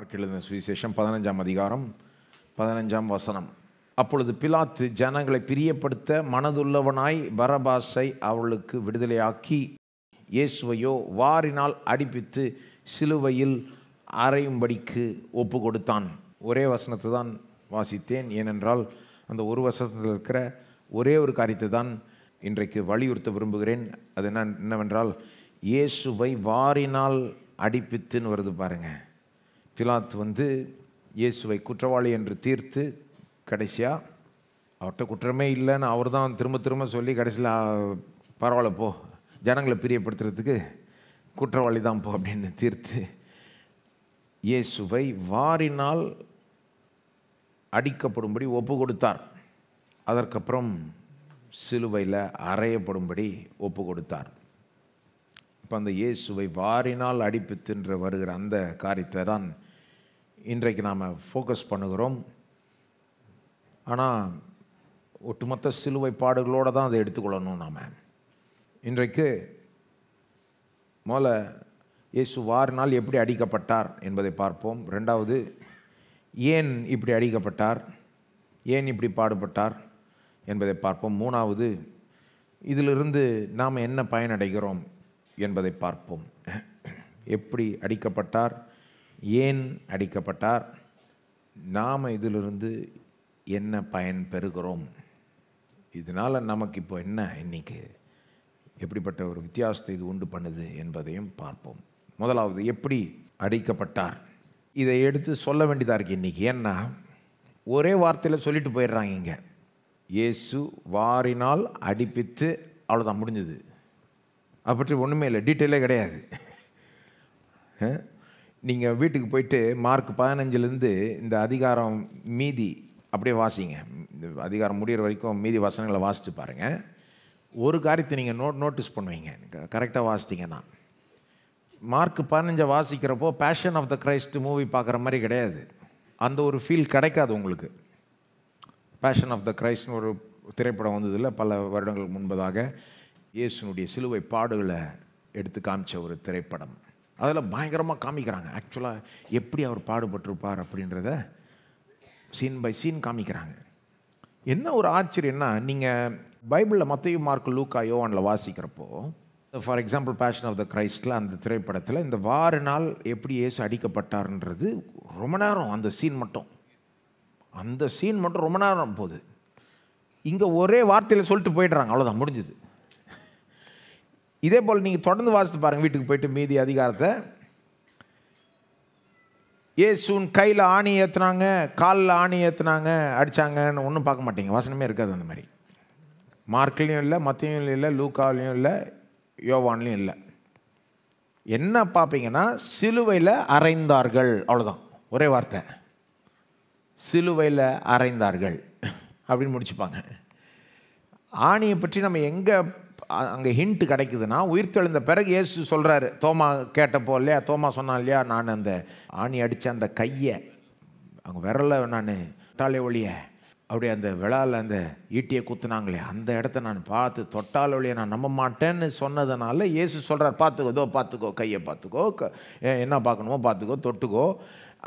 mark எழுதின சுவிசேஷம் பதினஞ்சாம் அதிகாரம் பதினஞ்சாம் வசனம் அப்பொழுது பிலாத்து ஜனங்களை பிரியப்படுத்த மனதுள்ளவனாய் பரபாஸை அவளுக்கு விடுதலையாக்கி இயேசுவையோ வாரினால் அடிப்பித்து சிலுவையில் அறையும்படிக்கு ஒப்பு கொடுத்தான் ஒரே வசனத்தை தான் வாசித்தேன் ஏனென்றால் அந்த ஒரு வசனத்தில் இருக்கிற ஒரே ஒரு காரியத்தை தான் இன்றைக்கு வலியுறுத்த விரும்புகிறேன் அது என்ன என்னவென்றால் இயேசுவை வாரினால் அடிப்பித்துன்னு வருது பாருங்கள் பிலாத் வந்து இயேசுவை குற்றவாளி என்று தீர்த்து கடைசியாக அவர்கிட்ட குற்றமே இல்லைன்னு அவர் தான் திரும்ப திரும்ப சொல்லி கடைசியில் பரவாயில்ல போ ஜனங்களை பிரியப்படுத்துறதுக்கு குற்றவாளி தான் போ அப்படின்னு தீர்த்து இயேசுவை வாரினால் அடிக்கப்படும்படி ஒப்பு கொடுத்தார் அதற்கப்புறம் சிலுவையில் அறையப்படும்படி ஒப்பு கொடுத்தார் இப்போ அந்த இயேசுவை வாரினால் அடிப்பு தின்று வருகிற அந்த காரியத்தை தான் இன்றைக்கு நாம் ஃபோக்கஸ் பண்ணுகிறோம் ஆனால் ஒட்டுமொத்த சிலுவை பாடுகளோடு தான் அதை எடுத்துக்கொள்ளணும் நாம் இன்றைக்கு முதல்ல இயேசு வாரினால் எப்படி அடிக்கப்பட்டார் என்பதை பார்ப்போம் ரெண்டாவது ஏன் இப்படி அடிக்கப்பட்டார் ஏன் இப்படி பாடுபட்டார் என்பதை பார்ப்போம் மூணாவது இதிலிருந்து நாம் என்ன பயனடைகிறோம் என்பதை பார்ப்போம் எப்படி அடிக்கப்பட்டார் ஏன் அடிக்கப்பட்டார் நாம் இதிலிருந்து என்ன பயன் பெறுகிறோம் இதனால் நமக்கு இப்போ என்ன இன்றைக்கி எப்படிப்பட்ட ஒரு வித்தியாசத்தை இது உண்டு பண்ணுது என்பதையும் பார்ப்போம் முதலாவது எப்படி அடிக்கப்பட்டார் இதை எடுத்து சொல்ல வேண்டியதாக இருக்குது இன்றைக்கி ஏன்னா ஒரே வார்த்தையில் சொல்லிட்டு போயிடுறாங்க இங்கே இயேசு வாரினால் அடிப்பித்து அவ்வளோதான் முடிஞ்சது அப்பற்றி ஒன்றுமே இல்லை டீட்டெயிலே கிடையாது நீங்கள் வீட்டுக்கு போயிட்டு மார்க் பதினஞ்சுலேருந்து இந்த அதிகாரம் மீதி அப்படியே வாசிங்க இந்த அதிகாரம் முடிகிற வரைக்கும் மீதி வசனங்களை வாசித்து பாருங்கள் ஒரு காரியத்தை நீங்கள் நோட் நோட்டீஸ் பண்ணுவீங்க கரெக்டாக வாசித்தீங்கன்னா மார்க் பதினஞ்சை வாசிக்கிறப்போ Passion of the Christ movie பார்க்குற மாதிரி கிடையாது அந்த ஒரு ஃபீல் கிடைக்காது உங்களுக்கு பேஷன் ஆஃப் த கிரைஸ்ட்னு ஒரு திரைப்படம் வந்ததில் பல வருடங்களுக்கு முன்பதாக இயேசுனுடைய சிலுவை பாடுகளை எடுத்து காமிச்ச ஒரு திரைப்படம் அதில் பயங்கரமாக காமிக்கிறாங்க ஆக்சுவலாக எப்படி அவர் பாடுபட்டிருப்பார் அப்படின்றத சீன் பை சீன் காமிக்கிறாங்க என்ன ஒரு ஆச்சரியம்னா நீங்கள் பைபிளில் மத்திய மார்க் லூக்கா யோவானில் வாசிக்கிறப்போ for example Passion of the கிரைஸ்டில் அந்த திரைப்படத்தில் இந்த வார நாள் எப்படி ஏசு அடிக்கப்பட்டார்ன்றது ரொம்ப நேரம் அந்த சீன் மட்டும் அந்த சீன் மட்டும் ரொம்ப நேரம் போகுது இங்கே ஒரே வார்த்தையில் சொல்லிட்டு போயிடுறாங்க அவ்வளோதான் முடிஞ்சுது இதே போல் நீங்கள் தொடர்ந்து வாசித்து பாருங்கள் வீட்டுக்கு போயிட்டு மீதி அதிகாரத்தை ஏசுன் கையில் ஆணி ஏற்றுனாங்க காலில் ஆணி ஏற்றுனாங்க அடித்தாங்கன்னு ஒன்றும் பார்க்க மாட்டீங்க வசனமே இருக்காது அந்த மாதிரி மார்க்லேயும் இல்லை மத்தியும் இல்லை லூக்காவிலையும் இல்லை யோவான்லேயும் இல்லை என்ன பார்ப்பீங்கன்னா சிலுவையில் அரைந்தார்கள் அவ்வளோதான் ஒரே வார்த்தை சிலுவையில் அரைந்தார்கள் அப்படின்னு முடிச்சுப்பாங்க ஆணியை பற்றி நம்ம எங்கே அங்கே ஹிண்ட் கிடைக்குதுன்னா உயிர் தெழுந்த பிறகு இயேசு சொல்கிறாரு தோமா கேட்டப்போ இல்லையா தோமா சொன்னான் இல்லையா நான் அந்த ஆணி அடித்த அந்த கையை அவங்க விரல நான் தொட்டாலே ஒழிய அப்படியே அந்த விழாவில் அந்த ஈட்டியை குத்துனாங்களே அந்த இடத்த நான் பார்த்து தொட்டால் ஒழிய நான் நம்ப மாட்டேன்னு சொன்னதுனால இயேசு சொல்கிறார் பார்த்துக்கோ இதோ பார்த்துக்கோ கையை பார்த்துக்கோ என்ன பார்க்கணுமோ பார்த்துக்கோ தொட்டுக்கோ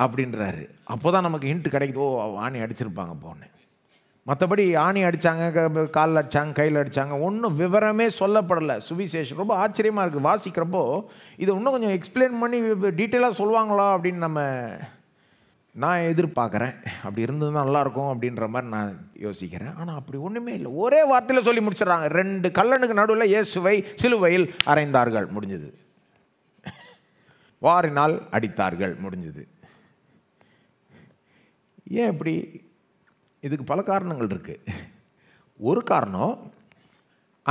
அப்படின்றாரு அப்போ தான் நமக்கு ஹிண்ட் கிடைக்குதோ ஆணி அடிச்சிருப்பாங்க போன்னு மற்றபடி ஆணி அடித்தாங்க காலில் அடித்தாங்க கையில் அடித்தாங்க ஒன்றும் விவரமே சொல்லப்படலை சுவிசேஷம் ரொம்ப ஆச்சரியமாக இருக்குது வாசிக்கிறப்போ இது இன்னும் கொஞ்சம் எக்ஸ்பிளைன் பண்ணி டீட்டெயிலாக சொல்லுவாங்களா அப்படின்னு நம்ம நான் எதிர்பார்க்குறேன் அப்படி இருந்ததுன்னா நல்லாயிருக்கும் அப்படின்ற மாதிரி நான் யோசிக்கிறேன் ஆனால் அப்படி ஒன்றுமே இல்லை ஒரே வார்த்தையில் சொல்லி முடிச்சிடறாங்க ரெண்டு கல்லனுக்கு நடுவில் இயேசுவை சிலுவையில் அரைந்தார்கள் முடிஞ்சது வாரினால் அடித்தார்கள் முடிஞ்சது ஏன் இப்படி இதுக்கு பல காரணங்கள் இருக்குது ஒரு காரணம்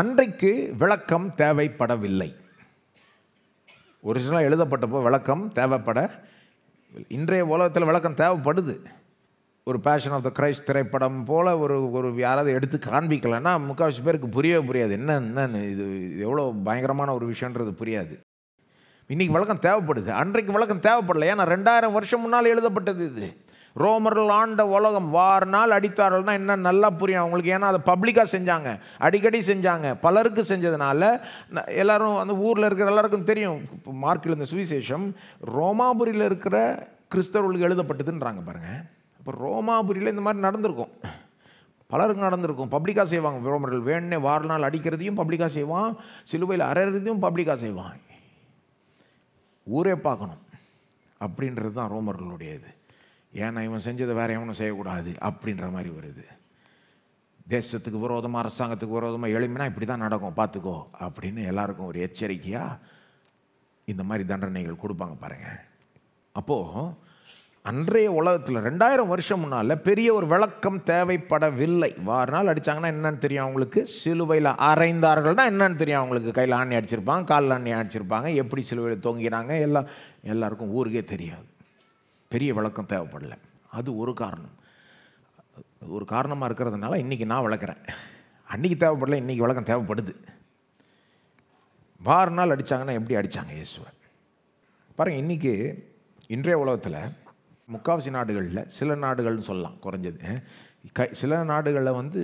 அன்றைக்கு விளக்கம் தேவைப்படவில்லை ஒரிஜினலாக எழுதப்பட்டப்போ விளக்கம் தேவைப்பட இன்றைய உலகத்தில் விளக்கம் தேவைப்படுது ஒரு பேஷன் ஆஃப் த கிரைஸ்ட் திரைப்படம் போல் ஒரு ஒரு யாராவது எடுத்து காண்பிக்கலைன்னா முக்கால்வாசி பேருக்கு புரியவே புரியாது என்ன என்னன்னு இது எவ்வளோ பயங்கரமான ஒரு விஷயன்றது புரியாது இன்றைக்கி விளக்கம் தேவைப்படுது அன்றைக்கு விளக்கம் தேவைப்படலை ஏன்னா ரெண்டாயிரம் வருஷம் முன்னால் எழுதப்பட்டது இது ரோமர்கள் ஆண்ட உலகம் அடித்தார்கள் தான் என்ன நல்லா புரியும் அவங்களுக்கு ஏன்னா அதை பப்ளிக்காக செஞ்சாங்க அடிக்கடி செஞ்சாங்க பலருக்கு செஞ்சதுனால எல்லோரும் அந்த ஊரில் இருக்கிற எல்லாருக்கும் தெரியும் மார்க்கில் இந்த சுவிசேஷம் ரோமாபுரியில் இருக்கிற கிறிஸ்தவர்களுக்கு எழுதப்பட்டதுன்றாங்க பாருங்கள் இப்போ ரோமாபுரியில் இந்த மாதிரி நடந்திருக்கும் பலருக்கு நடந்திருக்கும் பப்ளிக்காக செய்வாங்க ரோமர்கள் வேணே நாள் அடிக்கிறதையும் பப்ளிக்காக செய்வான் சிலுவையில் அரைறதையும் பப்ளிக்காக செய்வான் ஊரே பார்க்கணும் அப்படின்றது தான் ரோமர்களுடைய இது ஏன்னா இவன் செஞ்சதை வேறு எவனும் செய்யக்கூடாது அப்படின்ற மாதிரி வருது தேசத்துக்கு விரோதமாக அரசாங்கத்துக்கு விரோதமாக எளிமையாக இப்படி தான் நடக்கும் பார்த்துக்கோ அப்படின்னு எல்லாருக்கும் ஒரு எச்சரிக்கையாக இந்த மாதிரி தண்டனைகள் கொடுப்பாங்க பாருங்கள் அப்போது அன்றைய உலகத்தில் ரெண்டாயிரம் வருஷம் முன்னால் பெரிய ஒரு விளக்கம் தேவைப்படவில்லை நாள் அடித்தாங்கன்னா என்னன்னு தெரியும் அவங்களுக்கு சிலுவையில் அரைந்தார்கள்னா என்னென்னு தெரியும் அவங்களுக்கு கையில் ஆணி அடிச்சிருப்பாங்க காலில் ஆணி அடிச்சிருப்பாங்க எப்படி சிலுவையில் தொங்கினாங்க எல்லாம் எல்லாருக்கும் ஊருக்கே தெரியாது பெரிய விளக்கம் தேவைப்படல அது ஒரு காரணம் ஒரு காரணமாக இருக்கிறதுனால இன்றைக்கி நான் வளர்க்குறேன் அன்றைக்கி தேவைப்படல இன்றைக்கி வழக்கம் தேவைப்படுது வார நாள் அடித்தாங்கன்னா எப்படி அடித்தாங்க இயேசுவை பாருங்கள் இன்றைக்கி இன்றைய உலகத்தில் முக்காவசி நாடுகளில் சில நாடுகள்னு சொல்லலாம் குறைஞ்சது கை சில நாடுகளில் வந்து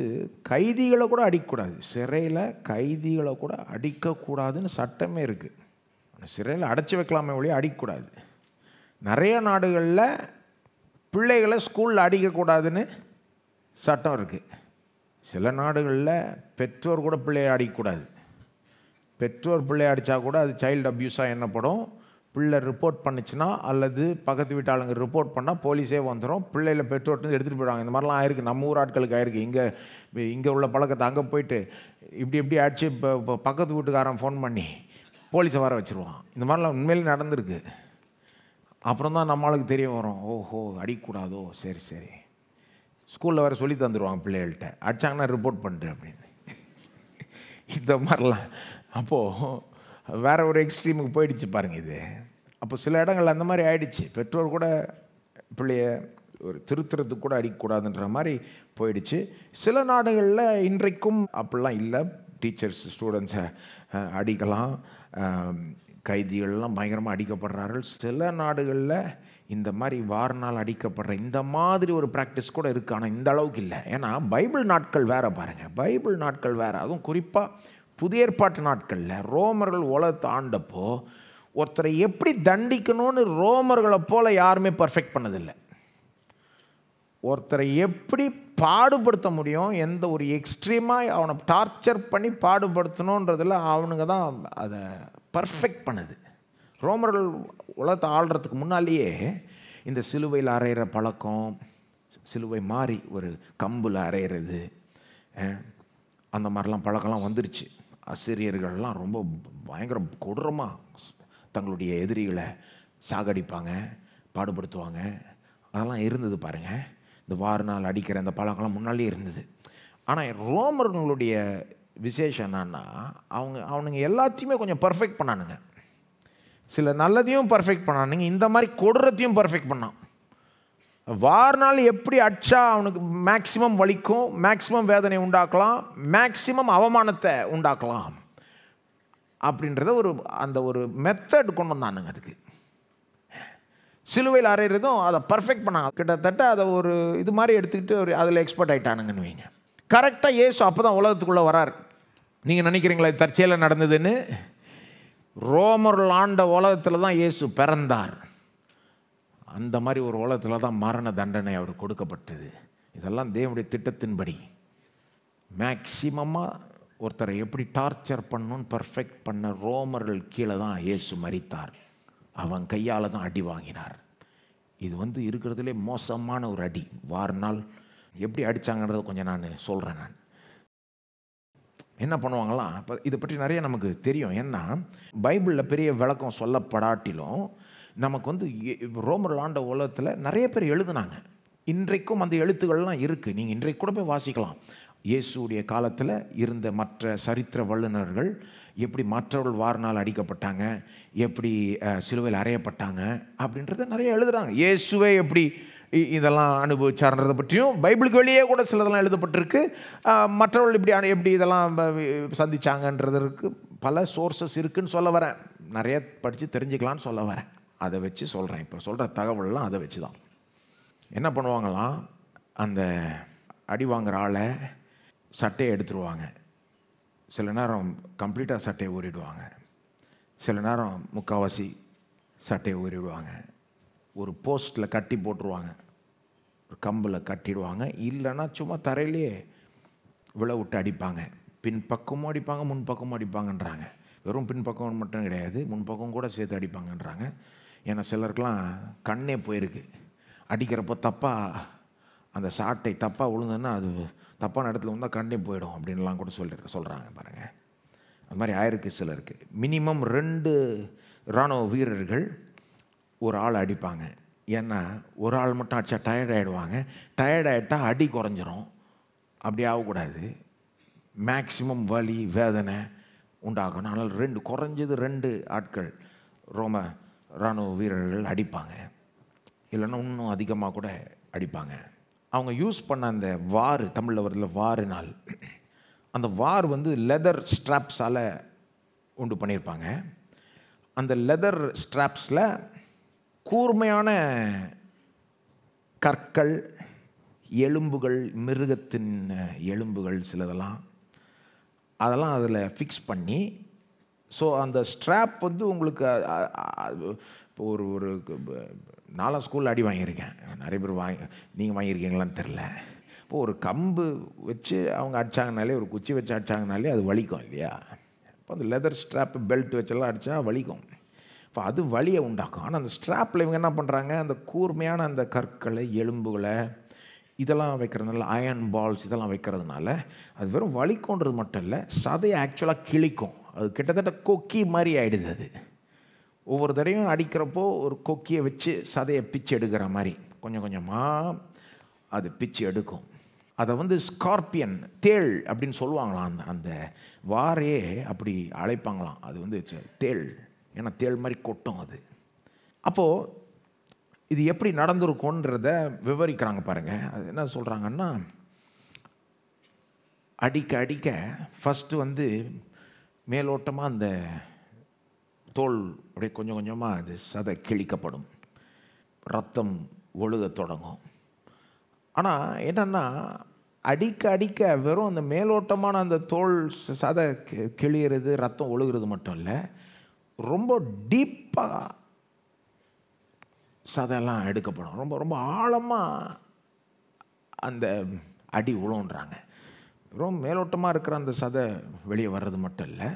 கைதிகளை கூட அடிக்கக்கூடாது சிறையில் கைதிகளை கூட அடிக்கக்கூடாதுன்னு சட்டமே இருக்குது சிறையில் அடைச்சி வைக்கலாமே ஒழிய அடிக்கக்கூடாது நிறைய நாடுகளில் பிள்ளைகளை ஸ்கூலில் அடிக்கக்கூடாதுன்னு சட்டம் இருக்குது சில நாடுகளில் பெற்றோர் கூட பிள்ளையை அடிக்கக்கூடாது பெற்றோர் பிள்ளையை அடித்தா கூட அது சைல்டு அப்யூஸாக என்னப்படும் பிள்ளை ரிப்போர்ட் பண்ணுச்சுன்னா அல்லது பக்கத்து வீட்டு ஆளுங்க ரிப்போர்ட் பண்ணால் போலீஸே வந்துடும் பிள்ளையில பெற்றோர்ட்டு எடுத்துகிட்டு போயிடுவாங்க இந்த மாதிரிலாம் ஆயிருக்கு நம்ம ஊர் ஆட்களுக்கு ஆயிருக்கு இங்கே இங்கே உள்ள பழக்கத்தை அங்கே போயிட்டு இப்படி இப்படி ஆச்சு இப்போ பக்கத்து வீட்டுக்காரன் ஃபோன் பண்ணி போலீஸை வர வச்சுருவான் இந்த மாதிரிலாம் உண்மையிலே நடந்திருக்கு அப்புறம் தான் நம்மளுக்கு தெரிய வரும் ஓஹோ அடிக்கூடாதோ சரி சரி ஸ்கூலில் வேறு சொல்லி தந்துடுவாங்க பிள்ளைகள்கிட்ட அடித்தாங்கன்னா ரிப்போர்ட் பண்ணுறேன் அப்படின்னு இந்த மாதிரிலாம் அப்போது வேறு ஒரு எக்ஸ்ட்ரீமுக்கு போயிடுச்சு பாருங்கள் இது அப்போ சில இடங்கள் அந்த மாதிரி ஆயிடுச்சு பெற்றோர் கூட பிள்ளைய ஒரு திருத்துறதுக்கு கூட அடிக்கக்கூடாதுன்ற மாதிரி போயிடுச்சு சில நாடுகளில் இன்றைக்கும் அப்படிலாம் இல்லை டீச்சர்ஸ் ஸ்டூடெண்ட்ஸை அடிக்கலாம் கைதிகள்லாம் பயங்கரமாக அடிக்கப்படுறார்கள் சில நாடுகளில் இந்த மாதிரி நாள் அடிக்கப்படுற இந்த மாதிரி ஒரு ப்ராக்டிஸ் கூட இருக்குது ஆனால் இந்த அளவுக்கு இல்லை ஏன்னா பைபிள் நாட்கள் வேறு பாருங்கள் பைபிள் நாட்கள் வேறு அதுவும் குறிப்பாக புதிய ஏற்பாட்டு நாட்களில் ரோமர்கள் உலகத்தை ஆண்டப்போ ஒருத்தரை எப்படி தண்டிக்கணும்னு ரோமர்களை போல் யாருமே பர்ஃபெக்ட் பண்ணதில்லை ஒருத்தரை எப்படி பாடுபடுத்த முடியும் எந்த ஒரு எக்ஸ்ட்ரீமாக அவனை டார்ச்சர் பண்ணி பாடுபடுத்தணுன்றதில் அவனுங்க தான் அதை பர்ஃபெக்ட் பண்ணுது ரோமர்கள் உலகத்தை ஆள்றதுக்கு முன்னாலேயே இந்த சிலுவையில் அரைகிற பழக்கம் சிலுவை மாறி ஒரு கம்பில் அரைகிறது அந்த மாதிரிலாம் பழக்கம்லாம் வந்துருச்சு ஆசிரியர்கள்லாம் ரொம்ப பயங்கர கொடூரமாக தங்களுடைய எதிரிகளை சாகடிப்பாங்க பாடுபடுத்துவாங்க அதெல்லாம் இருந்தது பாருங்கள் இந்த வார நாள் அடிக்கிற அந்த பழக்கம்லாம் முன்னாலே இருந்தது ஆனால் ரோமர்களுடைய விசேஷம் என்னன்னா அவங்க அவனுங்க எல்லாத்தையுமே கொஞ்சம் பர்ஃபெக்ட் பண்ணானுங்க சில நல்லதையும் பர்ஃபெக்ட் பண்ணானுங்க இந்த மாதிரி கொடுறத்தையும் பர்ஃபெக்ட் பண்ணான் வார்னால் எப்படி அடிச்சா அவனுக்கு மேக்சிமம் வலிக்கும் மேக்சிமம் வேதனை உண்டாக்கலாம் மேக்சிமம் அவமானத்தை உண்டாக்கலாம் அப்படின்றத ஒரு அந்த ஒரு மெத்தட் கொண்டு வந்தானுங்க அதுக்கு சிலுவையில் அறையிறதும் அதை பர்ஃபெக்ட் பண்ணாங்க கிட்டத்தட்ட அதை ஒரு இது மாதிரி எடுத்துக்கிட்டு ஒரு அதில் எக்ஸ்பர்ட் ஆகிட்டானுங்கன்னு வைங்க கரெக்டாக ஏசு அப்போ தான் உலகத்துக்குள்ளே வராரு நீங்கள் நினைக்கிறீங்களா தற்செயலில் நடந்ததுன்னு ரோமர்கள் ஆண்ட உலகத்தில் தான் இயேசு பிறந்தார் அந்த மாதிரி ஒரு உலகத்தில் தான் மரண தண்டனை அவர் கொடுக்கப்பட்டது இதெல்லாம் தேவனுடைய திட்டத்தின்படி மேக்சிமமாக ஒருத்தரை எப்படி டார்ச்சர் பண்ணணும்னு பர்ஃபெக்ட் பண்ண ரோமர்கள் கீழே தான் இயேசு மறித்தார் அவன் கையால் தான் அடி வாங்கினார் இது வந்து இருக்கிறதுலே மோசமான ஒரு அடி வாரினால் எப்படி அடித்தாங்கன்றதை கொஞ்சம் நான் சொல்கிறேன் நான் என்ன பண்ணுவாங்களாம் இப்போ இதை பற்றி நிறைய நமக்கு தெரியும் ஏன்னா பைபிளில் பெரிய விளக்கம் சொல்லப்படாட்டிலும் நமக்கு வந்து ரோமர் ஆண்ட உலகத்தில் நிறைய பேர் எழுதுனாங்க இன்றைக்கும் அந்த எழுத்துக்கள்லாம் இருக்குது நீங்கள் இன்றைக்கு கூட போய் வாசிக்கலாம் இயேசுடைய காலத்தில் இருந்த மற்ற சரித்திர வல்லுநர்கள் எப்படி மற்றவர்கள் வாரினால் அடிக்கப்பட்டாங்க எப்படி சிலுவையில் அறையப்பட்டாங்க அப்படின்றத நிறைய எழுதுகிறாங்க இயேசுவே எப்படி இதெல்லாம் அனுபவிச்சார்ன்றதை பற்றியும் பைபிளுக்கு வெளியே கூட சிலதெல்லாம் எழுதப்பட்டிருக்கு மற்றவர்கள் இப்படி எப்படி இதெல்லாம் சந்தித்தாங்கன்றதற்கு பல சோர்ஸஸ் இருக்குதுன்னு சொல்ல வரேன் நிறைய படித்து தெரிஞ்சுக்கலான்னு சொல்ல வரேன் அதை வச்சு சொல்கிறேன் இப்போ சொல்கிற தகவல்லாம் அதை வச்சு தான் என்ன பண்ணுவாங்களாம் அந்த அடி வாங்குற ஆளை சட்டையை எடுத்துருவாங்க சில நேரம் கம்ப்ளீட்டாக சட்டையை ஊறிடுவாங்க சில நேரம் முக்கால்வாசி சட்டையை ஊறிடுவாங்க ஒரு போஸ்ட்டில் கட்டி போட்டுருவாங்க ஒரு கம்பில் கட்டிடுவாங்க இல்லைன்னா சும்மா தரையிலேயே விழ விட்டு அடிப்பாங்க பின்பக்கமும் அடிப்பாங்க முன் பக்கமும் அடிப்பாங்கன்றாங்க வெறும் பின்பக்கம் மட்டும் கிடையாது முன்பக்கம் கூட சேர்த்து அடிப்பாங்கன்றாங்க ஏன்னா சிலருக்கெலாம் கண்ணே போயிருக்கு அடிக்கிறப்போ தப்பாக அந்த சாட்டை தப்பாக விழுந்ததுன்னா அது தப்பான இடத்துல வந்தால் கண்ணே போயிடும் அப்படின்லாம் கூட சொல்லி சொல்கிறாங்க பாருங்கள் அது மாதிரி ஆயிருக்கு சிலருக்கு மினிமம் ரெண்டு இராணுவ வீரர்கள் ஒரு ஆள் அடிப்பாங்க ஏன்னா ஒரு ஆள் மட்டும் அடித்தா டயர்ட் ஆகிடுவாங்க டயர்ட் ஆகிட்டா அடி குறைஞ்சிரும் அப்படி ஆகக்கூடாது மேக்சிமம் வலி வேதனை உண்டாகணும் ஆனால் ரெண்டு குறைஞ்சது ரெண்டு ஆட்கள் ரோம இராணுவ வீரர்கள் அடிப்பாங்க இல்லைன்னா இன்னும் அதிகமாக கூட அடிப்பாங்க அவங்க யூஸ் பண்ண அந்த வார் தமிழில் வரல வாரினால் அந்த வார் வந்து லெதர் ஸ்ட்ராப்ஸால் உண்டு பண்ணியிருப்பாங்க அந்த லெதர் ஸ்ட்ராப்ஸில் கூர்மையான கற்கள் எலும்புகள் மிருகத்தின் எலும்புகள் சிலதெல்லாம் அதெல்லாம் அதில் ஃபிக்ஸ் பண்ணி ஸோ அந்த ஸ்ட்ராப் வந்து உங்களுக்கு இப்போ ஒரு ஒரு நாலாம் ஸ்கூலில் அடி வாங்கியிருக்கேன் நிறைய பேர் வாங்கி நீங்கள் வாங்கியிருக்கீங்களான்னு தெரில இப்போது ஒரு கம்பு வச்சு அவங்க அடித்தாங்கனாலே ஒரு குச்சி வச்சு அடித்தாங்கனாலே அது வலிக்கும் இல்லையா இப்போ அந்த லெதர் ஸ்ட்ராப்பு பெல்ட் வச்செல்லாம் அடித்தா வலிக்கும் இப்போ அது வழியை உண்டாக்கும் ஆனால் அந்த ஸ்ட்ராப்பில் இவங்க என்ன பண்ணுறாங்க அந்த கூர்மையான அந்த கற்களை எலும்புகளை இதெல்லாம் வைக்கிறதுனால அயன் பால்ஸ் இதெல்லாம் வைக்கிறதுனால அது வெறும் வலிக்கோன்றது மட்டும் இல்லை சதையை ஆக்சுவலாக கிழிக்கும் அது கிட்டத்தட்ட கொக்கி மாதிரி ஆகிடுது அது ஒவ்வொரு தடையும் அடிக்கிறப்போ ஒரு கொக்கியை வச்சு சதையை பிச்சு எடுக்கிற மாதிரி கொஞ்சம் கொஞ்சமாக அது பிச்சு எடுக்கும் அதை வந்து ஸ்கார்பியன் தேள் அப்படின்னு சொல்லுவாங்களாம் அந்த அந்த வாரையே அப்படி அழைப்பாங்களாம் அது வந்து தேள் ஏன்னா தேள் மாதிரி கொட்டும் அது அப்போது இது எப்படி நடந்திருக்கும்ன்றத விவரிக்கிறாங்க பாருங்கள் அது என்ன சொல்கிறாங்கன்னா அடிக்க அடிக்க ஃபஸ்ட்டு வந்து மேலோட்டமாக அந்த தோல் அப்படியே கொஞ்சம் கொஞ்சமாக அது சதை கிழிக்கப்படும் ரத்தம் ஒழுக தொடங்கும் ஆனால் என்னென்னா அடிக்க அடிக்க வெறும் அந்த மேலோட்டமான அந்த தோல் சதை கிழியிறது ரத்தம் ஒழுகிறது மட்டும் இல்லை ரொம்ப டீப்பாக சதையெல்லாம் எடுக்கப்படும் ரொம்ப ரொம்ப ஆழமாக அந்த அடி உழவுன்றாங்க ரொம்ப மேலோட்டமாக இருக்கிற அந்த சதை வெளியே வர்றது மட்டும் இல்லை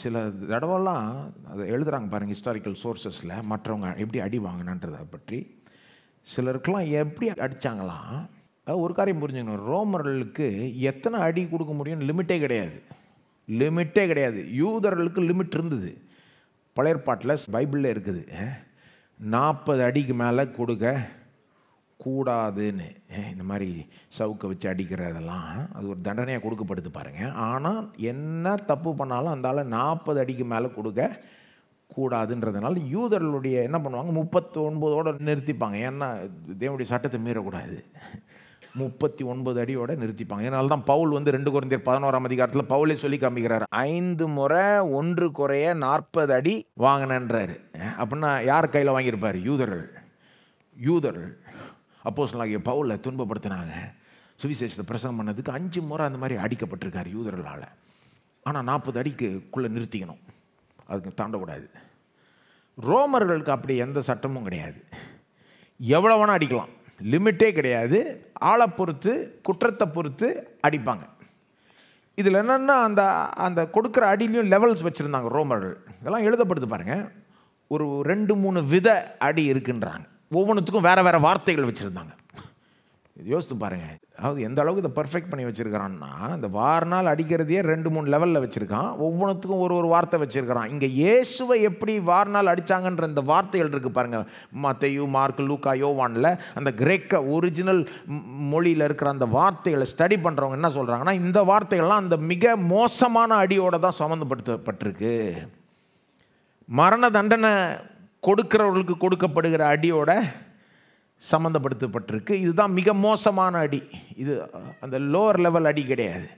சில தடவைலாம் அதை எழுதுகிறாங்க பாருங்கள் ஹிஸ்டாரிக்கல் சோர்ஸஸில் மற்றவங்க எப்படி அடி வாங்கினான்றதை பற்றி சிலருக்கெல்லாம் எப்படி அடித்தாங்களாம் ஒரு காரியம் புரிஞ்சுக்கணும் ரோமர்களுக்கு எத்தனை அடி கொடுக்க முடியும்னு லிமிட்டே கிடையாது லிமிட்டே கிடையாது யூதர்களுக்கு லிமிட் இருந்தது பழைய பாட்டில் பைபிளில் இருக்குது நாற்பது அடிக்கு மேலே கொடுக்க கூடாதுன்னு இந்த மாதிரி சவுக்கை வச்சு அடிக்கிறதெல்லாம் அது ஒரு தண்டனையாக கொடுக்கப்படுது பாருங்கள் ஆனால் என்ன தப்பு பண்ணாலும் அந்தால நாற்பது அடிக்கு மேலே கொடுக்க கூடாதுன்றதுனால யூதர்களுடைய என்ன பண்ணுவாங்க முப்பத்தொன்பதோடு நிறுத்திப்பாங்க ஏன்னா தேவனுடைய சட்டத்தை மீறக்கூடாது முப்பத்தி ஒன்பது அடியோட நிறுத்திப்பாங்க இதனால்தான் தான் பவுல் வந்து ரெண்டு குறைந்தர் பதினோராம் அதிகாரத்தில் பவுலே சொல்லி காமிக்கிறார் ஐந்து முறை ஒன்று குறைய நாற்பது அடி வாங்கினன்றாரு அப்படின்னா யார் கையில் வாங்கியிருப்பார் யூதர்கள் யூதர்கள் சொன்னாங்க பவுலை துன்பப்படுத்தினாங்க சுவிசேஷத்தை பிரசங்கம் பண்ணதுக்கு அஞ்சு முறை அந்த மாதிரி அடிக்கப்பட்டிருக்கார் யூதர்களால் ஆனால் நாற்பது அடிக்குள்ளே நிறுத்திக்கணும் அதுக்கு தாண்டக்கூடாது ரோமர்களுக்கு அப்படி எந்த சட்டமும் கிடையாது எவ்வளோ வேணால் அடிக்கலாம் லிமிட்டே கிடையாது ஆளை பொறுத்து குற்றத்தை பொறுத்து அடிப்பாங்க இதில் என்னென்னா அந்த அந்த கொடுக்குற அடியிலையும் லெவல்ஸ் வச்சுருந்தாங்க ரோமர்கள் இதெல்லாம் எழுதப்படுது பாருங்கள் ஒரு ரெண்டு மூணு வித அடி இருக்குன்றாங்க ஒவ்வொன்றுத்துக்கும் வேறு வேறு வார்த்தைகள் வச்சுருந்தாங்க யோசித்து பாருங்கள் அதாவது எந்த அளவுக்கு இதை பர்ஃபெக்ட் பண்ணி வச்சுருக்கிறான்னா இந்த வார நாள் அடிக்கிறதையே ரெண்டு மூணு லெவலில் வச்சுருக்கான் ஒவ்வொன்றுத்துக்கும் ஒரு ஒரு வார்த்தை வச்சுருக்கிறான் இங்கே இயேசுவை எப்படி வார நாள் அடித்தாங்கன்ற இந்த வார்த்தைகள் இருக்குது பாருங்கள் மத்தையு மார்க் லூக்கா யோவானில் அந்த கிரேக்க ஒரிஜினல் மொழியில் இருக்கிற அந்த வார்த்தைகளை ஸ்டடி பண்ணுறவங்க என்ன சொல்கிறாங்கன்னா இந்த வார்த்தைகள்லாம் அந்த மிக மோசமான அடியோடு தான் சம்மந்தப்படுத்தப்பட்டிருக்கு மரண தண்டனை கொடுக்கிறவர்களுக்கு கொடுக்கப்படுகிற அடியோட சம்மந்தப்படுத்தப்பட்டிருக்கு இதுதான் மிக மோசமான அடி இது அந்த லோவர் லெவல் அடி கிடையாது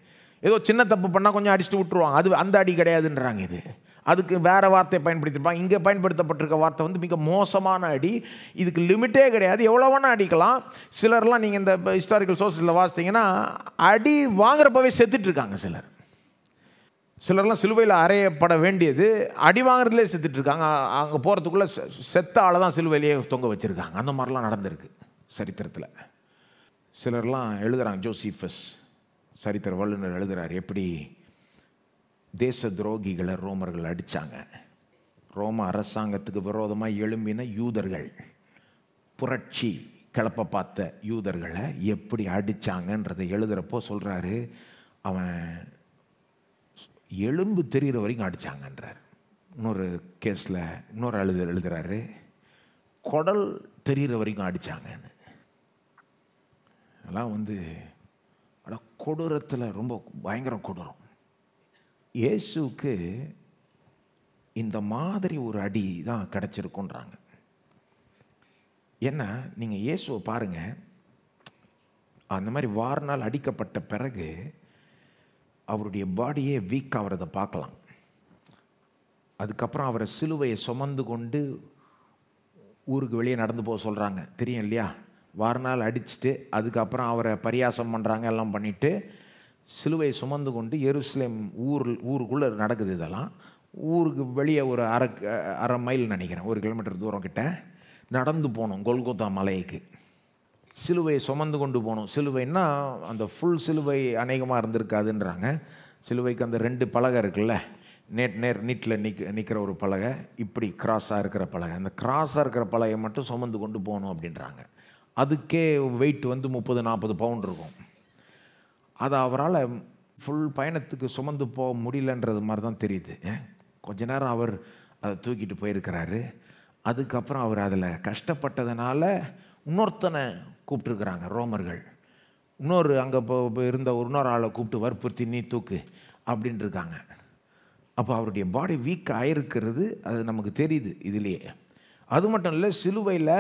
ஏதோ சின்ன தப்பு பண்ணால் கொஞ்சம் அடிச்சுட்டு விட்டுருவாங்க அது அந்த அடி கிடையாதுன்றாங்க இது அதுக்கு வேறு வார்த்தையை பயன்படுத்திருப்பாங்க இங்கே பயன்படுத்தப்பட்டிருக்க வார்த்தை வந்து மிக மோசமான அடி இதுக்கு லிமிட்டே கிடையாது எவ்வளோ வேணால் அடிக்கலாம் சிலர்லாம் நீங்கள் இந்த ஹிஸ்டாரிக்கல் சோர்ஸில் வாசித்தீங்கன்னா அடி வாங்குறப்பவே செத்துட்ருக்காங்க சிலர் சிலர்லாம் சிலுவையில் அறையப்பட வேண்டியது அடி வாங்குறதுலே செத்துட்டு இருக்காங்க அங்கே போகிறதுக்குள்ளே செத்த ஆளை தான் சிலுவையிலேயே தொங்க வச்சுருக்காங்க அந்த மாதிரிலாம் நடந்திருக்கு சரித்திரத்தில் சிலர்லாம் எழுதுகிறாங்க ஜோசிஃபஸ் சரித்திர வல்லுநர் எழுதுகிறார் எப்படி தேச துரோகிகளை ரோமர்கள் அடித்தாங்க ரோம அரசாங்கத்துக்கு விரோதமாக எழும்பின யூதர்கள் புரட்சி கிளப்ப பார்த்த யூதர்களை எப்படி அடித்தாங்கன்றதை எழுதுகிறப்போ சொல்கிறாரு அவன் எலும்பு தெரிகிற வரைக்கும் அடித்தாங்கன்றார் இன்னொரு கேஸில் இன்னொரு அழுத எழுதுகிறாரு குடல் தெரிகிற வரைக்கும் அடித்தாங்கன்னு அதெல்லாம் வந்து ஆனால் கொடூரத்தில் ரொம்ப பயங்கரம் கொடூரம் இயேசுக்கு இந்த மாதிரி ஒரு அடி தான் கிடச்சிருக்குன்றாங்க ஏன்னா நீங்கள் இயேசுவை பாருங்கள் அந்த மாதிரி வாரநாள் அடிக்கப்பட்ட பிறகு அவருடைய பாடியே வீக் ஆகிறத பார்க்கலாம் அதுக்கப்புறம் அவரை சிலுவையை சுமந்து கொண்டு ஊருக்கு வெளியே நடந்து போக சொல்கிறாங்க தெரியும் இல்லையா வார நாள் அடிச்சுட்டு அதுக்கப்புறம் அவரை பரியாசம் பண்ணுறாங்க எல்லாம் பண்ணிவிட்டு சிலுவையை சுமந்து கொண்டு எருசலேம் ஊர் ஊருக்குள்ளே நடக்குது இதெல்லாம் ஊருக்கு வெளியே ஒரு அரை அரை மைல் நினைக்கிறேன் ஒரு கிலோமீட்டர் தூரம் கிட்டே நடந்து போனோம் கொல்கொத்தா மலைக்கு சிலுவையை சுமந்து கொண்டு போகணும் சிலுவைன்னா அந்த ஃபுல் சிலுவை அநேகமாக இருந்திருக்காதுன்றாங்க சிலுவைக்கு அந்த ரெண்டு பலகை இருக்குல்ல நேட் நேர் நீட்டில் நிற்க நிற்கிற ஒரு பலகை இப்படி கிராஸாக இருக்கிற பலகை அந்த கிராஸாக இருக்கிற பலகையை மட்டும் சுமந்து கொண்டு போகணும் அப்படின்றாங்க அதுக்கே வெயிட் வந்து முப்பது நாற்பது பவுண்ட் இருக்கும் அதை அவரால் ஃபுல் பயணத்துக்கு சுமந்து போக முடியலன்றது மாதிரி தான் தெரியுது கொஞ்ச நேரம் அவர் அதை தூக்கிட்டு போயிருக்கிறாரு அதுக்கப்புறம் அவர் அதில் கஷ்டப்பட்டதுனால இன்னொருத்தனை கூப்பிட்டுருக்குறாங்க ரோமர்கள் இன்னொரு அங்கே இப்போ இருந்த ஒரு இன்னொரு ஆளை கூப்பிட்டு வற்புறுத்தி நீ தூக்கு அப்படின்ட்டு இருக்காங்க அப்போ அவருடைய பாடி வீக் ஆகிருக்கிறது அது நமக்கு தெரியுது இதுலேயே அது மட்டும் இல்லை சிலுவையில்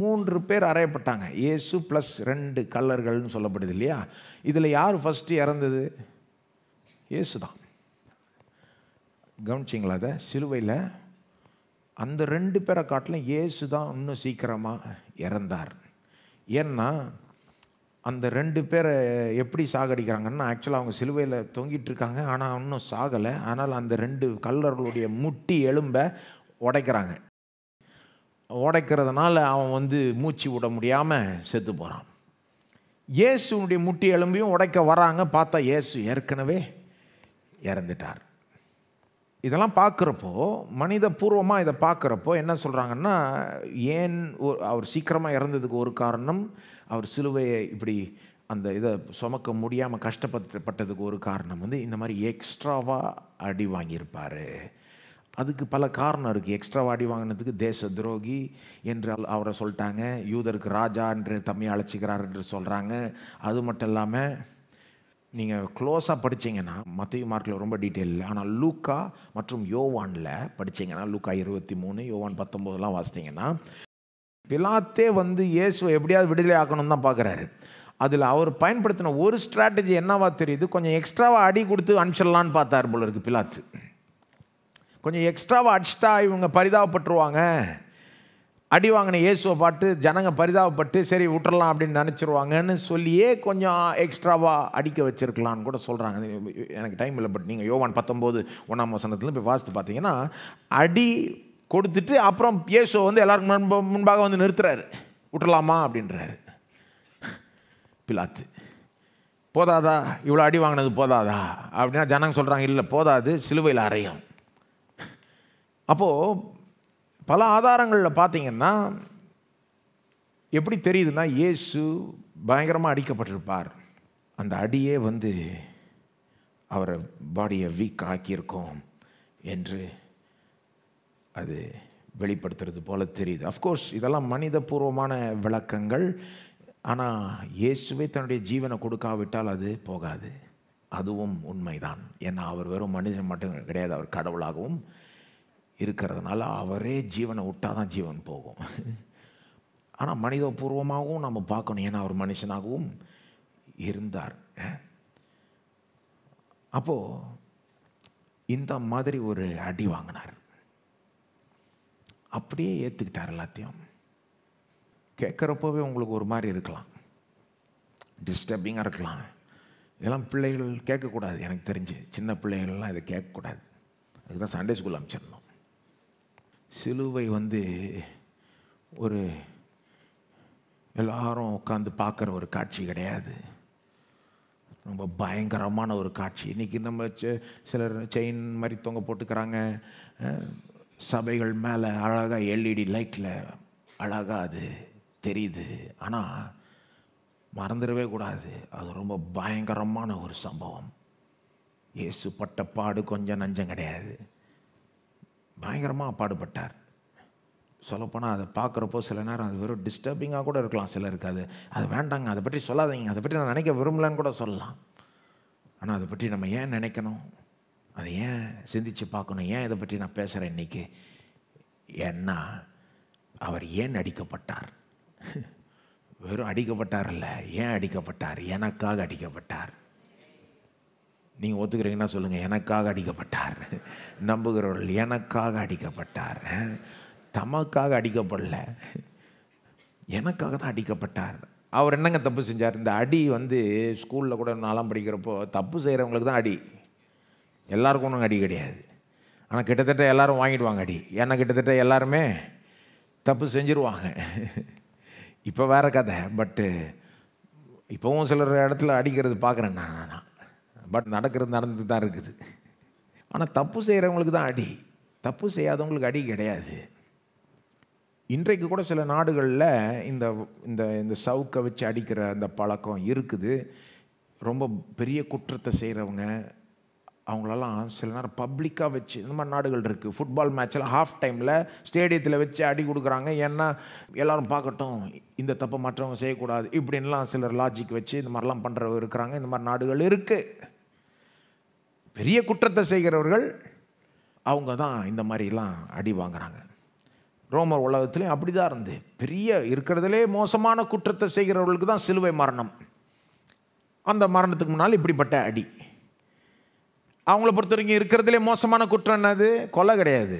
மூன்று பேர் அறையப்பட்டாங்க ஏசு ப்ளஸ் ரெண்டு கல்லர்கள்னு சொல்லப்படுது இல்லையா இதில் யார் ஃபஸ்ட்டு இறந்தது ஏசு தான் கவனிச்சிங்களா அதை சிலுவையில் அந்த ரெண்டு பேரை காட்டிலும் ஏசு தான் இன்னும் சீக்கிரமாக இறந்தார் ஏன்னா அந்த ரெண்டு பேரை எப்படி சாகடிக்கிறாங்கன்னா ஆக்சுவலாக அவங்க சிலுவையில் தொங்கிட்டு இருக்காங்க ஆனால் இன்னும் சாகலை ஆனால் அந்த ரெண்டு கல்லர்களுடைய முட்டி எலும்பை உடைக்கிறாங்க உடைக்கிறதுனால அவன் வந்து மூச்சு விட முடியாமல் செத்து போகிறான் இயேசுனுடைய முட்டி எலும்பையும் உடைக்க வராங்க பார்த்தா இயேசு ஏற்கனவே இறந்துட்டார் இதெல்லாம் பார்க்குறப்போ மனித பூர்வமாக இதை பார்க்குறப்போ என்ன சொல்கிறாங்கன்னா ஏன் அவர் சீக்கிரமாக இறந்ததுக்கு ஒரு காரணம் அவர் சிலுவையை இப்படி அந்த இதை சுமக்க முடியாமல் கஷ்டப்பட்டதுக்கு ஒரு காரணம் வந்து இந்த மாதிரி எக்ஸ்ட்ராவாக அடி வாங்கியிருப்பார் அதுக்கு பல காரணம் இருக்குது எக்ஸ்ட்ரா வாடி வாங்கினதுக்கு தேச துரோகி என்று அவரை சொல்லிட்டாங்க யூதருக்கு ராஜா என்று தம்மியை அழைச்சிக்கிறார் என்று சொல்கிறாங்க அது மட்டும் இல்லாமல் நீங்கள் க்ளோஸாக படித்தீங்கன்னா மத்திய மார்க்கில் ரொம்ப டீட்டெயில் இல்லை ஆனால் லூக்கா மற்றும் யோவானில் படித்தீங்கன்னா லூக்கா இருபத்தி மூணு யோவான் பத்தொம்போதெலாம் வாசித்தீங்கன்னா பிலாத்தே வந்து இயேசுவை எப்படியாவது விடுதலை ஆக்கணும் தான் பார்க்குறாரு அதில் அவர் பயன்படுத்தின ஒரு ஸ்ட்ராட்டஜி என்னவா தெரியுது கொஞ்சம் எக்ஸ்ட்ராவாக அடி கொடுத்து அனுப்பிச்சிடலான்னு பார்த்தார் போல இருக்குது பிலாத்து கொஞ்சம் எக்ஸ்ட்ராவாக அடிச்சிட்டா இவங்க பரிதாபப்பட்டுருவாங்க அடி வாங்கின இயேசுவை பார்த்து ஜனங்க பரிதாபப்பட்டு சரி விட்டுறலாம் அப்படின்னு நினச்சிருவாங்கன்னு சொல்லியே கொஞ்சம் எக்ஸ்ட்ராவாக அடிக்க வச்சிருக்கலான்னு கூட சொல்கிறாங்க எனக்கு டைம் இல்லை பட் நீங்கள் யோவான் பத்தொம்போது ஒன்றாம் வசனத்துலேருந்து போய் வாசித்து பார்த்தீங்கன்னா அடி கொடுத்துட்டு அப்புறம் இயேசுவை வந்து எல்லாருக்கும் முன்பு முன்பாக வந்து நிறுத்துறாரு விட்டுலாமா அப்படின்றாரு பிலாத்து போதாதா இவ்வளோ அடி வாங்கினது போதாதா அப்படின்னா ஜனங்க சொல்கிறாங்க இல்லை போதாது சிலுவையில் அறையும் அப்போது பல ஆதாரங்களில் பார்த்தீங்கன்னா எப்படி தெரியுதுன்னா இயேசு பயங்கரமாக அடிக்கப்பட்டிருப்பார் அந்த அடியே வந்து அவரை பாடியை வீக் ஆக்கியிருக்கோம் என்று அது வெளிப்படுத்துறது போல தெரியுது அஃப்கோர்ஸ் இதெல்லாம் மனித பூர்வமான விளக்கங்கள் ஆனால் இயேசுவே தன்னுடைய ஜீவனை கொடுக்காவிட்டால் அது போகாது அதுவும் உண்மைதான் ஏன்னா அவர் வெறும் மனிதன் மட்டும் கிடையாது அவர் கடவுளாகவும் இருக்கிறதுனால அவரே ஜீவனை விட்டால் தான் ஜீவன் போகும் ஆனால் மனிதபூர்வமாகவும் நம்ம பார்க்கணும் ஏன்னா அவர் மனுஷனாகவும் இருந்தார் அப்போது இந்த மாதிரி ஒரு அடி வாங்கினார் அப்படியே ஏற்றுக்கிட்டார் எல்லாத்தையும் கேட்குறப்பவே உங்களுக்கு ஒரு மாதிரி இருக்கலாம் டிஸ்டர்பிங்காக இருக்கலாம் இதெல்லாம் பிள்ளைகள் கேட்கக்கூடாது எனக்கு தெரிஞ்சு சின்ன பிள்ளைகள்லாம் இதை கேட்கக்கூடாது அதுக்கு தான் சண்டே ஸ்கூல் அமைச்சிடணும் சிலுவை வந்து ஒரு எல்லாரும் உட்காந்து பார்க்குற ஒரு காட்சி கிடையாது ரொம்ப பயங்கரமான ஒரு காட்சி இன்றைக்கி நம்ம சிலர் செயின் மாதிரி தொங்க போட்டுக்கிறாங்க சபைகள் மேலே அழகாக எல்இடி e லைட்டில் அழகாக அது தெரியுது ஆனால் மறந்துடவே கூடாது அது ரொம்ப பயங்கரமான ஒரு சம்பவம் இயேசுப்பட்ட பாடு கொஞ்சம் நஞ்சம் கிடையாது பயங்கரமாக பாடுபட்டார் சொல்லப்போனால் அதை பார்க்குறப்போ சில நேரம் அது வெறும் டிஸ்டர்பிங்காக கூட இருக்கலாம் சிலருக்கு அது அது வேண்டாங்க அதை பற்றி சொல்லாதீங்க அதை பற்றி நான் நினைக்க விரும்பலன்னு கூட சொல்லலாம் ஆனால் அதை பற்றி நம்ம ஏன் நினைக்கணும் அதை ஏன் சிந்தித்து பார்க்கணும் ஏன் இதை பற்றி நான் பேசுகிறேன் இன்றைக்கி ஏன்னா அவர் ஏன் அடிக்கப்பட்டார் வெறும் அடிக்கப்பட்டார் இல்லை ஏன் அடிக்கப்பட்டார் எனக்காக அடிக்கப்பட்டார் நீங்கள் ஒத்துக்கிறீங்கன்னா சொல்லுங்கள் எனக்காக அடிக்கப்பட்டார் நம்புகிறவர்கள் எனக்காக அடிக்கப்பட்டார் தமக்காக அடிக்கப்படல எனக்காக தான் அடிக்கப்பட்டார் அவர் என்னங்க தப்பு செஞ்சார் இந்த அடி வந்து ஸ்கூலில் கூட நாலாம் படிக்கிறப்போ தப்பு செய்கிறவங்களுக்கு தான் அடி எல்லாருக்கும் ஒன்றும் அடி கிடையாது ஆனால் கிட்டத்தட்ட எல்லோரும் வாங்கிடுவாங்க அடி ஏன்னா கிட்டத்தட்ட எல்லாருமே தப்பு செஞ்சுருவாங்க இப்போ வேறு கதை பட்டு இப்போவும் சிலர் இடத்துல அடிக்கிறது பார்க்குறேன் நான் நான் பட் நடக்கிறது நடந்து தான் இருக்குது ஆனால் தப்பு செய்கிறவங்களுக்கு தான் அடி தப்பு செய்யாதவங்களுக்கு அடி கிடையாது இன்றைக்கு கூட சில நாடுகளில் இந்த இந்த இந்த சவுக்கை வச்சு அடிக்கிற அந்த பழக்கம் இருக்குது ரொம்ப பெரிய குற்றத்தை செய்கிறவங்க அவங்களெல்லாம் சில நேரம் பப்ளிக்காக வச்சு இந்த மாதிரி நாடுகள் இருக்குது ஃபுட்பால் மேட்ச்செல்லாம் ஹாஃப் டைமில் ஸ்டேடியத்தில் வச்சு அடி கொடுக்குறாங்க ஏன்னா எல்லோரும் பார்க்கட்டும் இந்த தப்பை மற்றவங்க செய்யக்கூடாது இப்படின்லாம் சிலர் லாஜிக் வச்சு இந்த மாதிரிலாம் பண்ணுறவங்க இருக்கிறாங்க இந்த மாதிரி நாடுகள் இருக்குது பெரிய குற்றத்தை செய்கிறவர்கள் அவங்க தான் இந்த மாதிரிலாம் அடி வாங்குகிறாங்க ரோமர் உலகத்துலேயும் அப்படி தான் இருந்து பெரிய இருக்கிறதுலே மோசமான குற்றத்தை செய்கிறவர்களுக்கு தான் சிலுவை மரணம் அந்த மரணத்துக்கு முன்னால் இப்படிப்பட்ட அடி அவங்கள பொறுத்த வரைக்கும் இருக்கிறதுலே மோசமான குற்றம் என்னது கொலை கிடையாது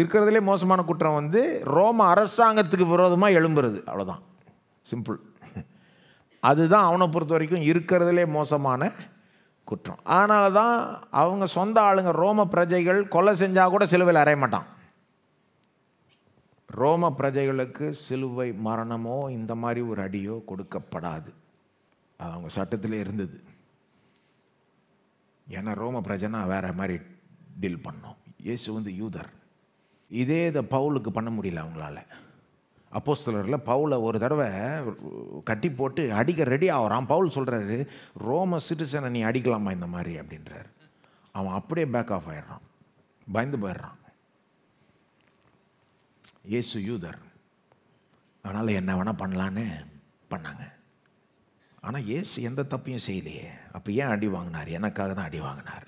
இருக்கிறதுலே மோசமான குற்றம் வந்து ரோம அரசாங்கத்துக்கு விரோதமாக எழும்புறது அவ்வளோதான் சிம்பிள் அதுதான் அவனை பொறுத்த வரைக்கும் இருக்கிறதுலே மோசமான குற்றம் அதனால தான் அவங்க சொந்த ஆளுங்க ரோம பிரஜைகள் கொலை செஞ்சால் கூட சிலுவையில் அறைய மாட்டான் ரோம பிரஜைகளுக்கு சிலுவை மரணமோ இந்த மாதிரி ஒரு அடியோ கொடுக்கப்படாது அது அவங்க சட்டத்தில் இருந்தது ஏன்னா ரோம பிரஜனா வேறு மாதிரி டீல் பண்ணோம் இயேசு வந்து யூதர் இதே இதை பவுலுக்கு பண்ண முடியல அவங்களால அப்போஸ்தலரில் பவுலை ஒரு தடவை கட்டி போட்டு அடிக்க ரெடி ஆகிறான் பவுல் சொல்கிறாரு ரோம சிட்டிசனை நீ அடிக்கலாமா இந்த மாதிரி அப்படின்றார் அவன் அப்படியே பேக் ஆஃப் ஆயிடுறான் பயந்து போயிடுறான் ஏசு யூதர் அதனால் என்ன வேணால் பண்ணலான்னு பண்ணாங்க ஆனால் ஏசு எந்த தப்பையும் செய்யலையே அப்போ ஏன் அடி வாங்கினார் எனக்காக தான் அடி வாங்கினார்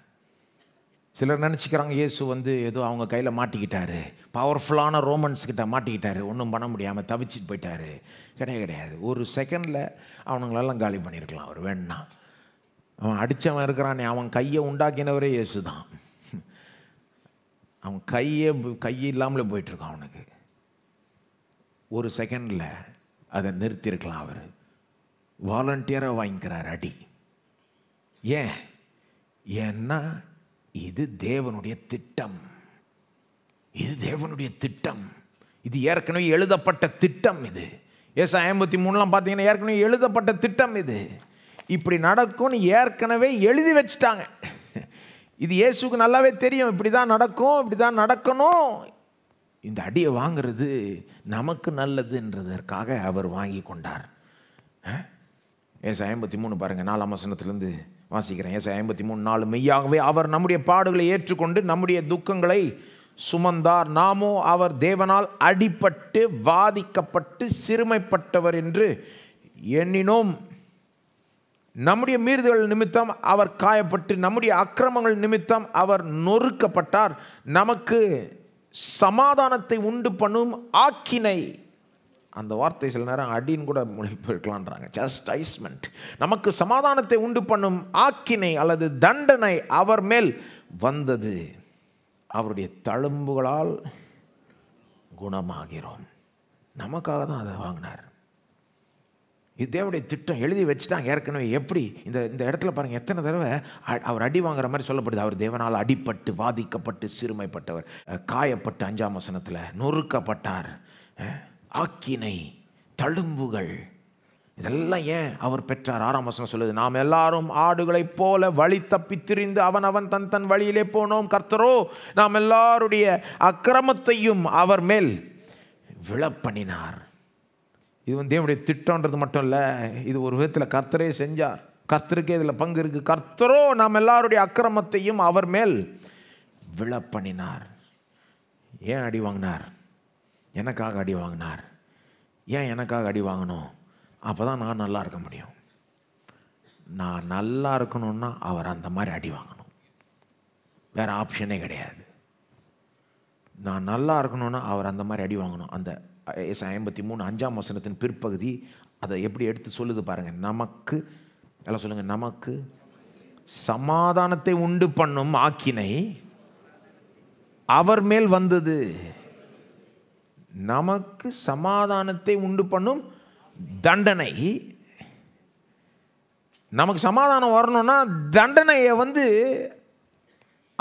சிலர் நினச்சிக்கிறாங்க இயேசு வந்து ஏதோ அவங்க கையில் மாட்டிக்கிட்டாரு பவர்ஃபுல்லான ரோமன்ஸ்கிட்ட மாட்டிக்கிட்டாரு ஒன்றும் பண்ண முடியாமல் தவிச்சிட்டு போயிட்டாரு கிடையாது கிடையாது ஒரு செகண்டில் அவனுங்களெல்லாம் காலி பண்ணியிருக்கலாம் அவர் வேணாம் அவன் அடித்தவன் இருக்கிறானே அவன் கையை உண்டாக்கினவரே இயேசு தான் அவன் கையே கை இல்லாமலே போயிட்டுருக்கான் அவனுக்கு ஒரு செகண்டில் அதை நிறுத்தியிருக்கலாம் அவர் வாலண்டியராக வாங்கிக்கிறார் அடி ஏன் ஏன்னா இது தேவனுடைய திட்டம் இது தேவனுடைய திட்டம் இது ஏற்கனவே எழுதப்பட்ட திட்டம் இது எஸ் ஐம்பத்தி மூணுலாம் பார்த்தீங்கன்னா ஏற்கனவே எழுதப்பட்ட திட்டம் இது இப்படி நடக்கும்னு ஏற்கனவே எழுதி வச்சுட்டாங்க இது இயேசுக்கு நல்லாவே தெரியும் இப்படி தான் நடக்கும் இப்படி தான் நடக்கணும் இந்த அடியை வாங்கிறது நமக்கு நல்லதுன்றதற்காக அவர் வாங்கி கொண்டார் ஏசு ஐம்பத்தி மூணு பாருங்கள் நாலாம் வசனத்துலேருந்து வாசிக்கிறேன் ஏசை ஐம்பத்தி மூணு நாலு மெய்யாகவே அவர் நம்முடைய பாடுகளை ஏற்றுக்கொண்டு நம்முடைய துக்கங்களை சுமந்தார் நாமோ அவர் தேவனால் அடிப்பட்டு வாதிக்கப்பட்டு சிறுமைப்பட்டவர் என்று எண்ணினோம் நம்முடைய மீறுதல் நிமித்தம் அவர் காயப்பட்டு நம்முடைய அக்கிரமங்கள் நிமித்தம் அவர் நொறுக்கப்பட்டார் நமக்கு சமாதானத்தை உண்டு பண்ணும் ஆக்கினை அந்த வார்த்தை சில நேரம் அடின்னு கூட மொழிபெயர்க்கலான்றாங்க ஜஸ்டைஸ்மெண்ட் நமக்கு சமாதானத்தை உண்டு பண்ணும் ஆக்கினை அல்லது தண்டனை அவர் மேல் வந்தது அவருடைய தழும்புகளால் குணமாகிறோம் நமக்காக தான் அதை வாங்கினார் இது தேவடைய திட்டம் எழுதி வச்சு தான் ஏற்கனவே எப்படி இந்த இந்த இடத்துல பாருங்கள் எத்தனை தடவை அவர் அடி வாங்குற மாதிரி சொல்லப்படுது அவர் தேவனால் அடிப்பட்டு வாதிக்கப்பட்டு சிறுமைப்பட்டவர் காயப்பட்டு அஞ்சாம் வசனத்தில் நொறுக்கப்பட்டார் ஆக்கினை தழும்புகள் இதெல்லாம் ஏன் அவர் பெற்றார் ஆறாம் வசனம் சொல்லுது நாம் எல்லாரும் ஆடுகளைப் போல வழி தப்பி திரிந்து அவன் அவன் தன் தன் வழியிலே போனோம் கர்த்தரோ நாம் எல்லாருடைய அக்கிரமத்தையும் அவர் மேல் விழப்பண்ணினார் இது வந்து தேவனுடைய திட்டம்ன்றது மட்டும் இல்லை இது ஒரு விதத்தில் கர்த்தரே செஞ்சார் கர்த்தருக்கே இதில் பங்கு இருக்குது கர்த்தரோ நாம் எல்லாருடைய அக்கிரமத்தையும் அவர் மேல் விழப்பண்ணினார் ஏன் அடி வாங்கினார் எனக்காக அடி வாங்கினார் ஏன் எனக்காக அடி வாங்கணும் அப்போ தான் நான் நல்லா இருக்க முடியும் நான் நல்லா இருக்கணும்னா அவர் அந்த மாதிரி அடி வாங்கணும் வேறு ஆப்ஷனே கிடையாது நான் நல்லா இருக்கணும்னா அவர் அந்த மாதிரி அடி வாங்கணும் அந்த எஸ் ஐம்பத்தி மூணு அஞ்சாம் வசனத்தின் பிற்பகுதி அதை எப்படி எடுத்து சொல்லுது பாருங்கள் நமக்கு எல்லாம் சொல்லுங்கள் நமக்கு சமாதானத்தை உண்டு பண்ணும் ஆக்கினை அவர் மேல் வந்தது நமக்கு சமாதானத்தை உண்டு பண்ணும் தண்டனை நமக்கு சமாதானம் வரணும்னா தண்டனையை வந்து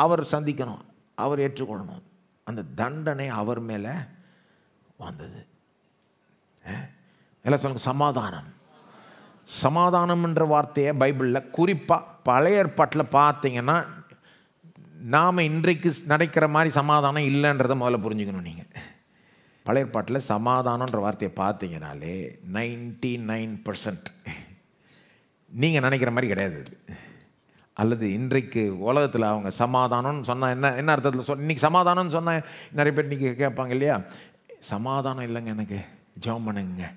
அவர் சந்திக்கணும் அவர் ஏற்றுக்கொள்ளணும் அந்த தண்டனை அவர் மேலே வந்தது எல்லாம் சொல்லுங்க சமாதானம் சமாதானம்ன்ற வார்த்தையை பைபிளில் குறிப்பாக பழைய ஏற்பாட்டில் பார்த்தீங்கன்னா நாம் இன்றைக்கு நடக்கிற மாதிரி சமாதானம் இல்லைன்றதை முதல்ல புரிஞ்சுக்கணும் நீங்கள் பழைய பாட்டில் சமாதானன்ற வார்த்தையை பார்த்தீங்கனாலே நைன்டி நைன் பர்சன்ட் நீங்கள் நினைக்கிற மாதிரி கிடையாது அல்லது இன்றைக்கு உலகத்தில் அவங்க சமாதானம்னு சொன்னால் என்ன என்ன அர்த்தத்தில் சொ இன்றைக்கி சமாதானம்னு சொன்னால் நிறைய பேர் இன்றைக்கி கேட்பாங்க இல்லையா சமாதானம் இல்லைங்க எனக்கு ஜெபம் பண்ணுங்க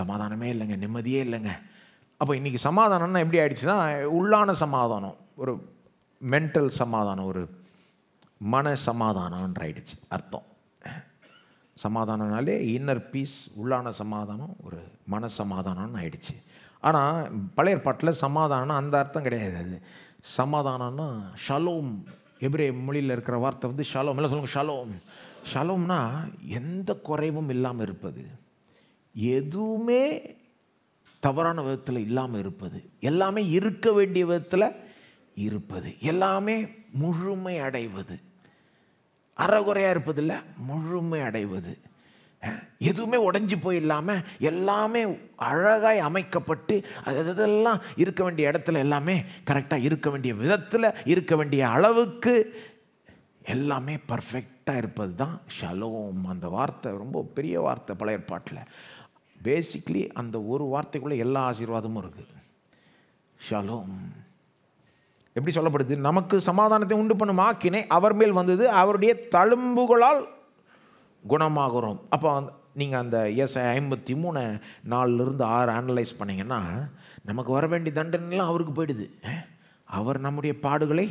சமாதானமே இல்லைங்க நிம்மதியே இல்லைங்க அப்போ இன்றைக்கி சமாதானம்னா எப்படி ஆகிடுச்சுன்னா உள்ளான சமாதானம் ஒரு மென்டல் சமாதானம் ஒரு மன சமாதானம்ன்ற ஆகிடுச்சு அர்த்தம் சமாதானம்னாலே இன்னர் பீஸ் உள்ளான சமாதானம் ஒரு மன சமாதானம்னு ஆயிடுச்சு ஆனால் பழைய பாட்டில் சமாதானம் அந்த அர்த்தம் கிடையாது அது சமாதானம்னா ஷலோம் எப்படி மொழியில் இருக்கிற வார்த்தை வந்து ஷலோம் எல்லாம் சொல்லுங்கள் ஷலோம் ஷலோம்னா எந்த குறைவும் இல்லாமல் இருப்பது எதுவுமே தவறான விதத்தில் இல்லாமல் இருப்பது எல்லாமே இருக்க வேண்டிய விதத்தில் இருப்பது எல்லாமே முழுமை அடைவது அறகுறையாக இருப்பதில்லை முழுமை அடைவது எதுவுமே உடஞ்சி போய் இல்லாமல் எல்லாமே அழகாய் அமைக்கப்பட்டு அது இதெல்லாம் இருக்க வேண்டிய இடத்துல எல்லாமே கரெக்டாக இருக்க வேண்டிய விதத்தில் இருக்க வேண்டிய அளவுக்கு எல்லாமே பர்ஃபெக்டாக இருப்பது தான் ஷலோம் அந்த வார்த்தை ரொம்ப பெரிய வார்த்தை பழைய ஏற்பாட்டில் பேசிக்லி அந்த ஒரு வார்த்தைக்குள்ளே எல்லா ஆசீர்வாதமும் இருக்குது ஷலோம் எப்படி சொல்லப்படுது நமக்கு சமாதானத்தை உண்டு பண்ணும் ஆக்கினை அவர் மேல் வந்தது அவருடைய தழும்புகளால் குணமாகிறோம் அப்போ நீங்கள் அந்த எஸ் ஐம்பத்தி மூணு நாலுலேருந்து ஆறு அனலைஸ் பண்ணிங்கன்னா நமக்கு வர வேண்டிய தண்டனைலாம் அவருக்கு போயிடுது அவர் நம்முடைய பாடுகளை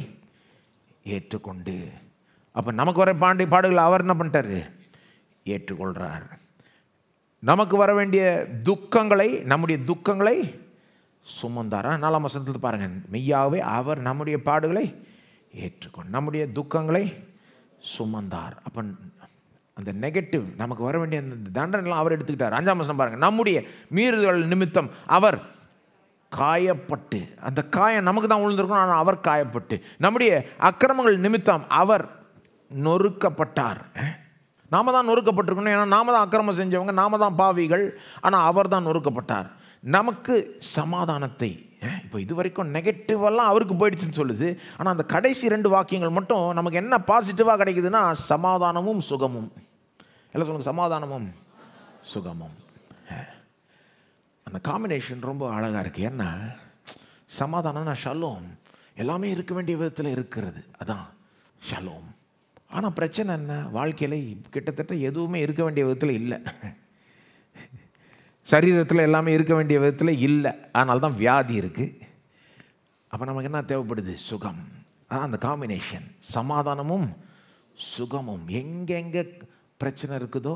ஏற்றுக்கொண்டு அப்போ நமக்கு வர பாண்டி பாடுகளை அவர் என்ன பண்ணிட்டார் ஏற்றுக்கொள்கிறார் நமக்கு வர வேண்டிய துக்கங்களை நம்முடைய துக்கங்களை சுமந்தாரா நாலாம் வசனத்தில் பாருங்கள் மெய்யாவே அவர் நம்முடைய பாடுகளை ஏற்றுக்கொண்டு நம்முடைய துக்கங்களை சுமந்தார் அப்போ அந்த நெகட்டிவ் நமக்கு வர வேண்டிய அந்த தண்டனைலாம் அவர் எடுத்துக்கிட்டார் அஞ்சாம் வசனம் பாருங்கள் நம்முடைய மீறுதல் நிமித்தம் அவர் காயப்பட்டு அந்த காயம் நமக்கு தான் உழுந்திருக்கணும் ஆனால் அவர் காயப்பட்டு நம்முடைய அக்கிரமங்கள் நிமித்தம் அவர் நொறுக்கப்பட்டார் நாம தான் நொறுக்கப்பட்டிருக்கணும் ஏன்னா நாம தான் அக்கிரமம் செஞ்சவங்க நாம தான் பாவிகள் ஆனால் அவர் தான் நொறுக்கப்பட்டார் நமக்கு சமாதானத்தை இப்போ இது வரைக்கும் நெகட்டிவெல்லாம் அவருக்கு போயிடுச்சுன்னு சொல்லுது ஆனால் அந்த கடைசி ரெண்டு வாக்கியங்கள் மட்டும் நமக்கு என்ன பாசிட்டிவாக கிடைக்குதுன்னா சமாதானமும் சுகமும் எல்லாம் சொல்லுங்கள் சமாதானமும் சுகமும் அந்த காம்பினேஷன் ரொம்ப அழகாக இருக்குது ஏன்னா சமாதானம்னா ஷலோம் எல்லாமே இருக்க வேண்டிய விதத்தில் இருக்கிறது அதான் ஷலோம் ஆனால் பிரச்சனை என்ன வாழ்க்கையில் கிட்டத்தட்ட எதுவுமே இருக்க வேண்டிய விதத்தில் இல்லை சரீரத்தில் எல்லாமே இருக்க வேண்டிய விதத்தில் இல்லை அதனால தான் வியாதி இருக்குது அப்போ நமக்கு என்ன தேவைப்படுது சுகம் அந்த காம்பினேஷன் சமாதானமும் சுகமும் எங்கெங்கே பிரச்சனை இருக்குதோ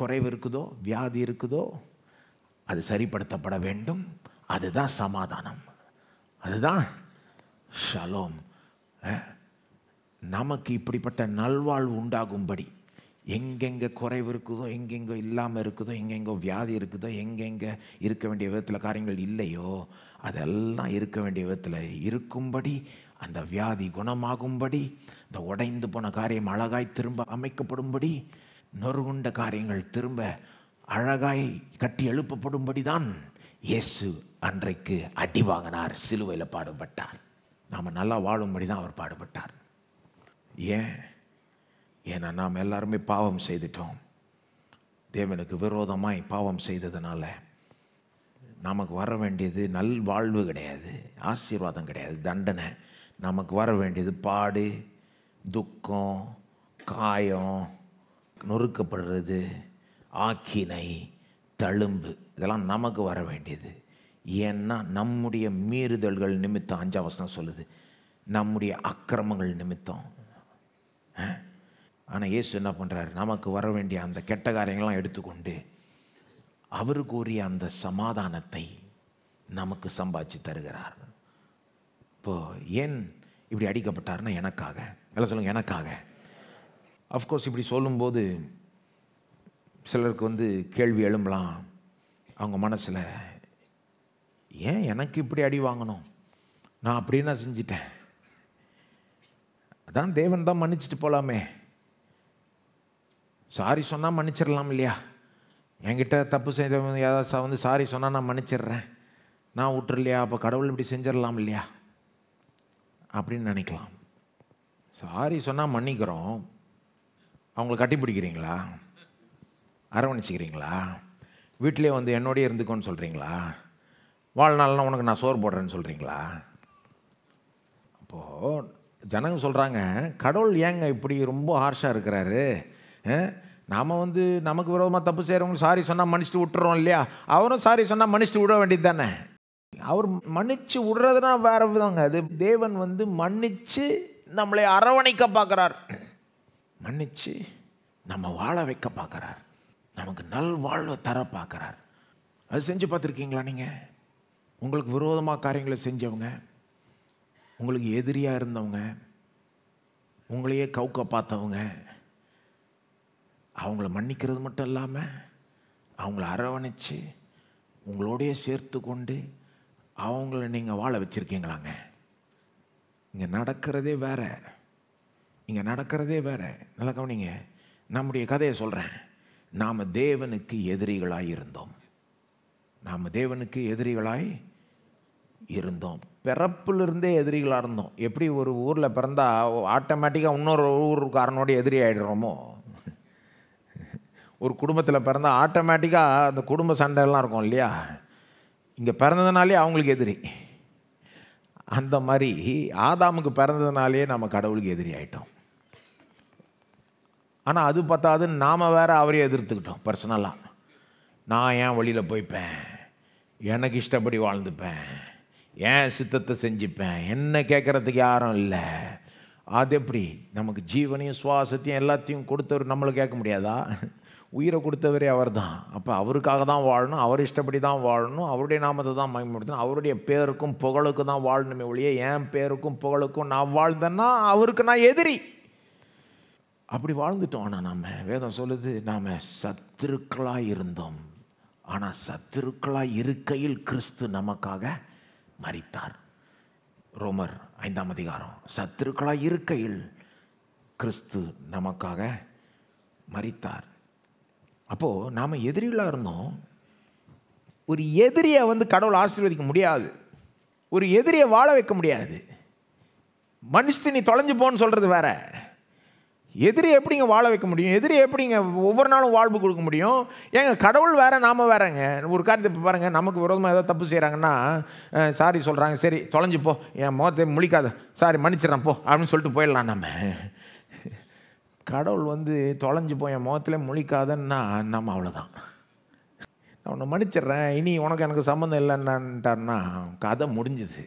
குறைவு இருக்குதோ வியாதி இருக்குதோ அது சரிப்படுத்தப்பட வேண்டும் அதுதான் சமாதானம் அதுதான் ஷலோம் நமக்கு இப்படிப்பட்ட நல்வாழ்வு உண்டாகும்படி எங்கெங்கே குறைவு இருக்குதோ எங்கெங்கோ இல்லாமல் இருக்குதோ எங்கெங்கோ வியாதி இருக்குதோ எங்கெங்கே இருக்க வேண்டிய விதத்தில் காரியங்கள் இல்லையோ அதெல்லாம் இருக்க வேண்டிய விதத்தில் இருக்கும்படி அந்த வியாதி குணமாகும்படி இந்த உடைந்து போன காரியம் அழகாய் திரும்ப அமைக்கப்படும்படி நொறுகுண்ட காரியங்கள் திரும்ப அழகாய் கட்டி எழுப்பப்படும்படி தான் இயேசு அன்றைக்கு அடி வாங்கினார் சிலுவையில் பாடுபட்டார் நாம் நல்லா வாழும்படி தான் அவர் பாடுபட்டார் ஏன் ஏன்னா நாம் எல்லாருமே பாவம் செய்துட்டோம் தேவனுக்கு விரோதமாய் பாவம் செய்ததுனால நமக்கு வர வேண்டியது நல் வாழ்வு கிடையாது ஆசீர்வாதம் கிடையாது தண்டனை நமக்கு வர வேண்டியது பாடு துக்கம் காயம் நொறுக்கப்படுறது ஆக்கினை தழும்பு இதெல்லாம் நமக்கு வர வேண்டியது ஏன்னா நம்முடைய மீறுதல்கள் நிமித்தம் அஞ்சாவசனம் சொல்லுது நம்முடைய அக்கிரமங்கள் நிமித்தம் ஆனால் இயேசு என்ன பண்ணுறாரு நமக்கு வர வேண்டிய அந்த கெட்ட காரியங்கள்லாம் எடுத்துக்கொண்டு அவர் கூறிய அந்த சமாதானத்தை நமக்கு சம்பாதிச்சு தருகிறார் இப்போது ஏன் இப்படி அடிக்கப்பட்டார்னா எனக்காக எல்லாம் சொல்லுங்கள் எனக்காக அஃப்கோர்ஸ் இப்படி சொல்லும்போது சிலருக்கு வந்து கேள்வி எழும்பலாம் அவங்க மனசில் ஏன் எனக்கு இப்படி அடி வாங்கணும் நான் அப்படி செஞ்சிட்டேன் அதான் தேவன் தான் மன்னிச்சிட்டு போகலாமே சாரி சொன்னால் மன்னிச்சிடலாம் இல்லையா என்கிட்ட தப்பு செய்த ஏதாவது வந்து சாரி சொன்னால் நான் மன்னிச்சிடுறேன் நான் விட்டுறலையா அப்போ கடவுள் இப்படி செஞ்சிடலாம் இல்லையா அப்படின்னு நினைக்கலாம் சாரி சொன்னால் மன்னிக்கிறோம் அவங்கள கட்டி பிடிக்கிறீங்களா அரவணைச்சிக்கிறீங்களா வீட்டிலே வந்து என்னோடய இருந்துக்கோன்னு சொல்கிறீங்களா வாழ்நாள்லாம் உனக்கு நான் சோறு போடுறேன்னு சொல்கிறீங்களா அப்போது ஜனங்கள் சொல்கிறாங்க கடவுள் ஏங்க இப்படி ரொம்ப ஹார்ஷாக இருக்கிறாரு நாம் வந்து நமக்கு விரோதமாக தப்பு செய்கிறவங்க சாரி சொன்னால் மன்னிச்சுட்டு விட்டுறோம் இல்லையா அவரும் சாரி சொன்னால் மன்னிச்சுட்டு விட வேண்டியது தானே அவர் மன்னிச்சு விடுறதுனா வேற விதங்க அது தேவன் வந்து மன்னிச்சு நம்மளை அரவணைக்க பார்க்குறார் மன்னிச்சு நம்ம வாழ வைக்க பார்க்குறார் நமக்கு நல் வாழ்வை தர பார்க்குறார் அது செஞ்சு பார்த்துருக்கீங்களா நீங்கள் உங்களுக்கு விரோதமாக காரியங்களை செஞ்சவங்க உங்களுக்கு எதிரியாக இருந்தவங்க உங்களையே கவுக்க பார்த்தவங்க அவங்கள மன்னிக்கிறது மட்டும் இல்லாமல் அவங்கள அரவணைச்சு உங்களோடையே சேர்த்து கொண்டு அவங்கள நீங்கள் வாழ வச்சுருக்கீங்களாங்க இங்கே நடக்கிறதே வேறு இங்கே நடக்கிறதே வேறு நல்லா கவனிங்க நம்முடைய கதையை சொல்கிறேன் நாம் தேவனுக்கு எதிரிகளாய் இருந்தோம் நாம் தேவனுக்கு எதிரிகளாய் இருந்தோம் பிறப்பிலிருந்தே எதிரிகளாக இருந்தோம் எப்படி ஒரு ஊரில் பிறந்தால் ஆட்டோமேட்டிக்காக இன்னொரு ஊருக்காரனோட எதிரி ஆகிடுறோமோ ஒரு குடும்பத்தில் பிறந்தால் ஆட்டோமேட்டிக்காக அந்த குடும்ப சண்டையெல்லாம் இருக்கும் இல்லையா இங்கே பிறந்ததுனாலே அவங்களுக்கு எதிரி அந்த மாதிரி ஆதாமுக்கு பிறந்ததுனாலே நம்ம கடவுளுக்கு எதிரி ஆகிட்டோம் ஆனால் அது பார்த்தாது நாம் வேறு அவரையும் எதிர்த்துக்கிட்டோம் பர்சனலாக நான் ஏன் வழியில் போய்ப்பேன் எனக்கு இஷ்டப்படி வாழ்ந்துப்பேன் ஏன் சித்தத்தை செஞ்சுப்பேன் என்ன கேட்குறதுக்கு யாரும் இல்லை அது எப்படி நமக்கு ஜீவனையும் சுவாசத்தையும் எல்லாத்தையும் கொடுத்தவர் நம்மளை கேட்க முடியாதா உயிரை கொடுத்தவரே அவர் தான் அப்போ அவருக்காக தான் வாழணும் அவர் இஷ்டப்படி தான் வாழணும் அவருடைய நாமத்தை தான் பயன்படுத்தணும் அவருடைய பேருக்கும் புகழுக்கு தான் வாழணுமே ஒழிய என் பேருக்கும் புகழுக்கும் நான் வாழ்ந்தேன்னா அவருக்கு நான் எதிரி அப்படி வாழ்ந்துட்டோம் ஆனால் நாம் வேதம் சொல்லுது நாம் சத்துருக்களாக இருந்தோம் ஆனால் சத்துருக்களாக இருக்கையில் கிறிஸ்து நமக்காக மறித்தார் ரோமர் ஐந்தாம் அதிகாரம் சத்துருக்களாக இருக்கையில் கிறிஸ்து நமக்காக மறித்தார் அப்போது நாம் எதிரிகளாக இருந்தோம் ஒரு எதிரியை வந்து கடவுள் ஆசீர்வதிக்க முடியாது ஒரு எதிரியை வாழ வைக்க முடியாது மனுஷன் நீ தொலைஞ்சு போன்னு சொல்கிறது வேற எதிரி எப்படிங்க வாழ வைக்க முடியும் எதிரி எப்படிங்க ஒவ்வொரு நாளும் வாழ்வு கொடுக்க முடியும் ஏங்க கடவுள் வேற நாம் வேறங்க ஒரு காரியத்தை பாருங்கள் நமக்கு விரோதமாக ஏதாவது தப்பு செய்கிறாங்கன்னா சாரி சொல்கிறாங்க சரி தொலைஞ்சு போ என் முகத்தை முழிக்காத சாரி மன்னிச்சிடறேன் போ அப்படின்னு சொல்லிட்டு போயிடலாம் நம்ம கடவுள் வந்து தொலைஞ்சு போய் என் முகத்தில் முழிக்காதன்னா நம்ம அவ்வளோதான் நான் உன்னை மன்னிச்சிட்றேன் இனி உனக்கு எனக்கு சம்மந்தம் இல்லைன்னான்ட்டார்னா கதை முடிஞ்சுது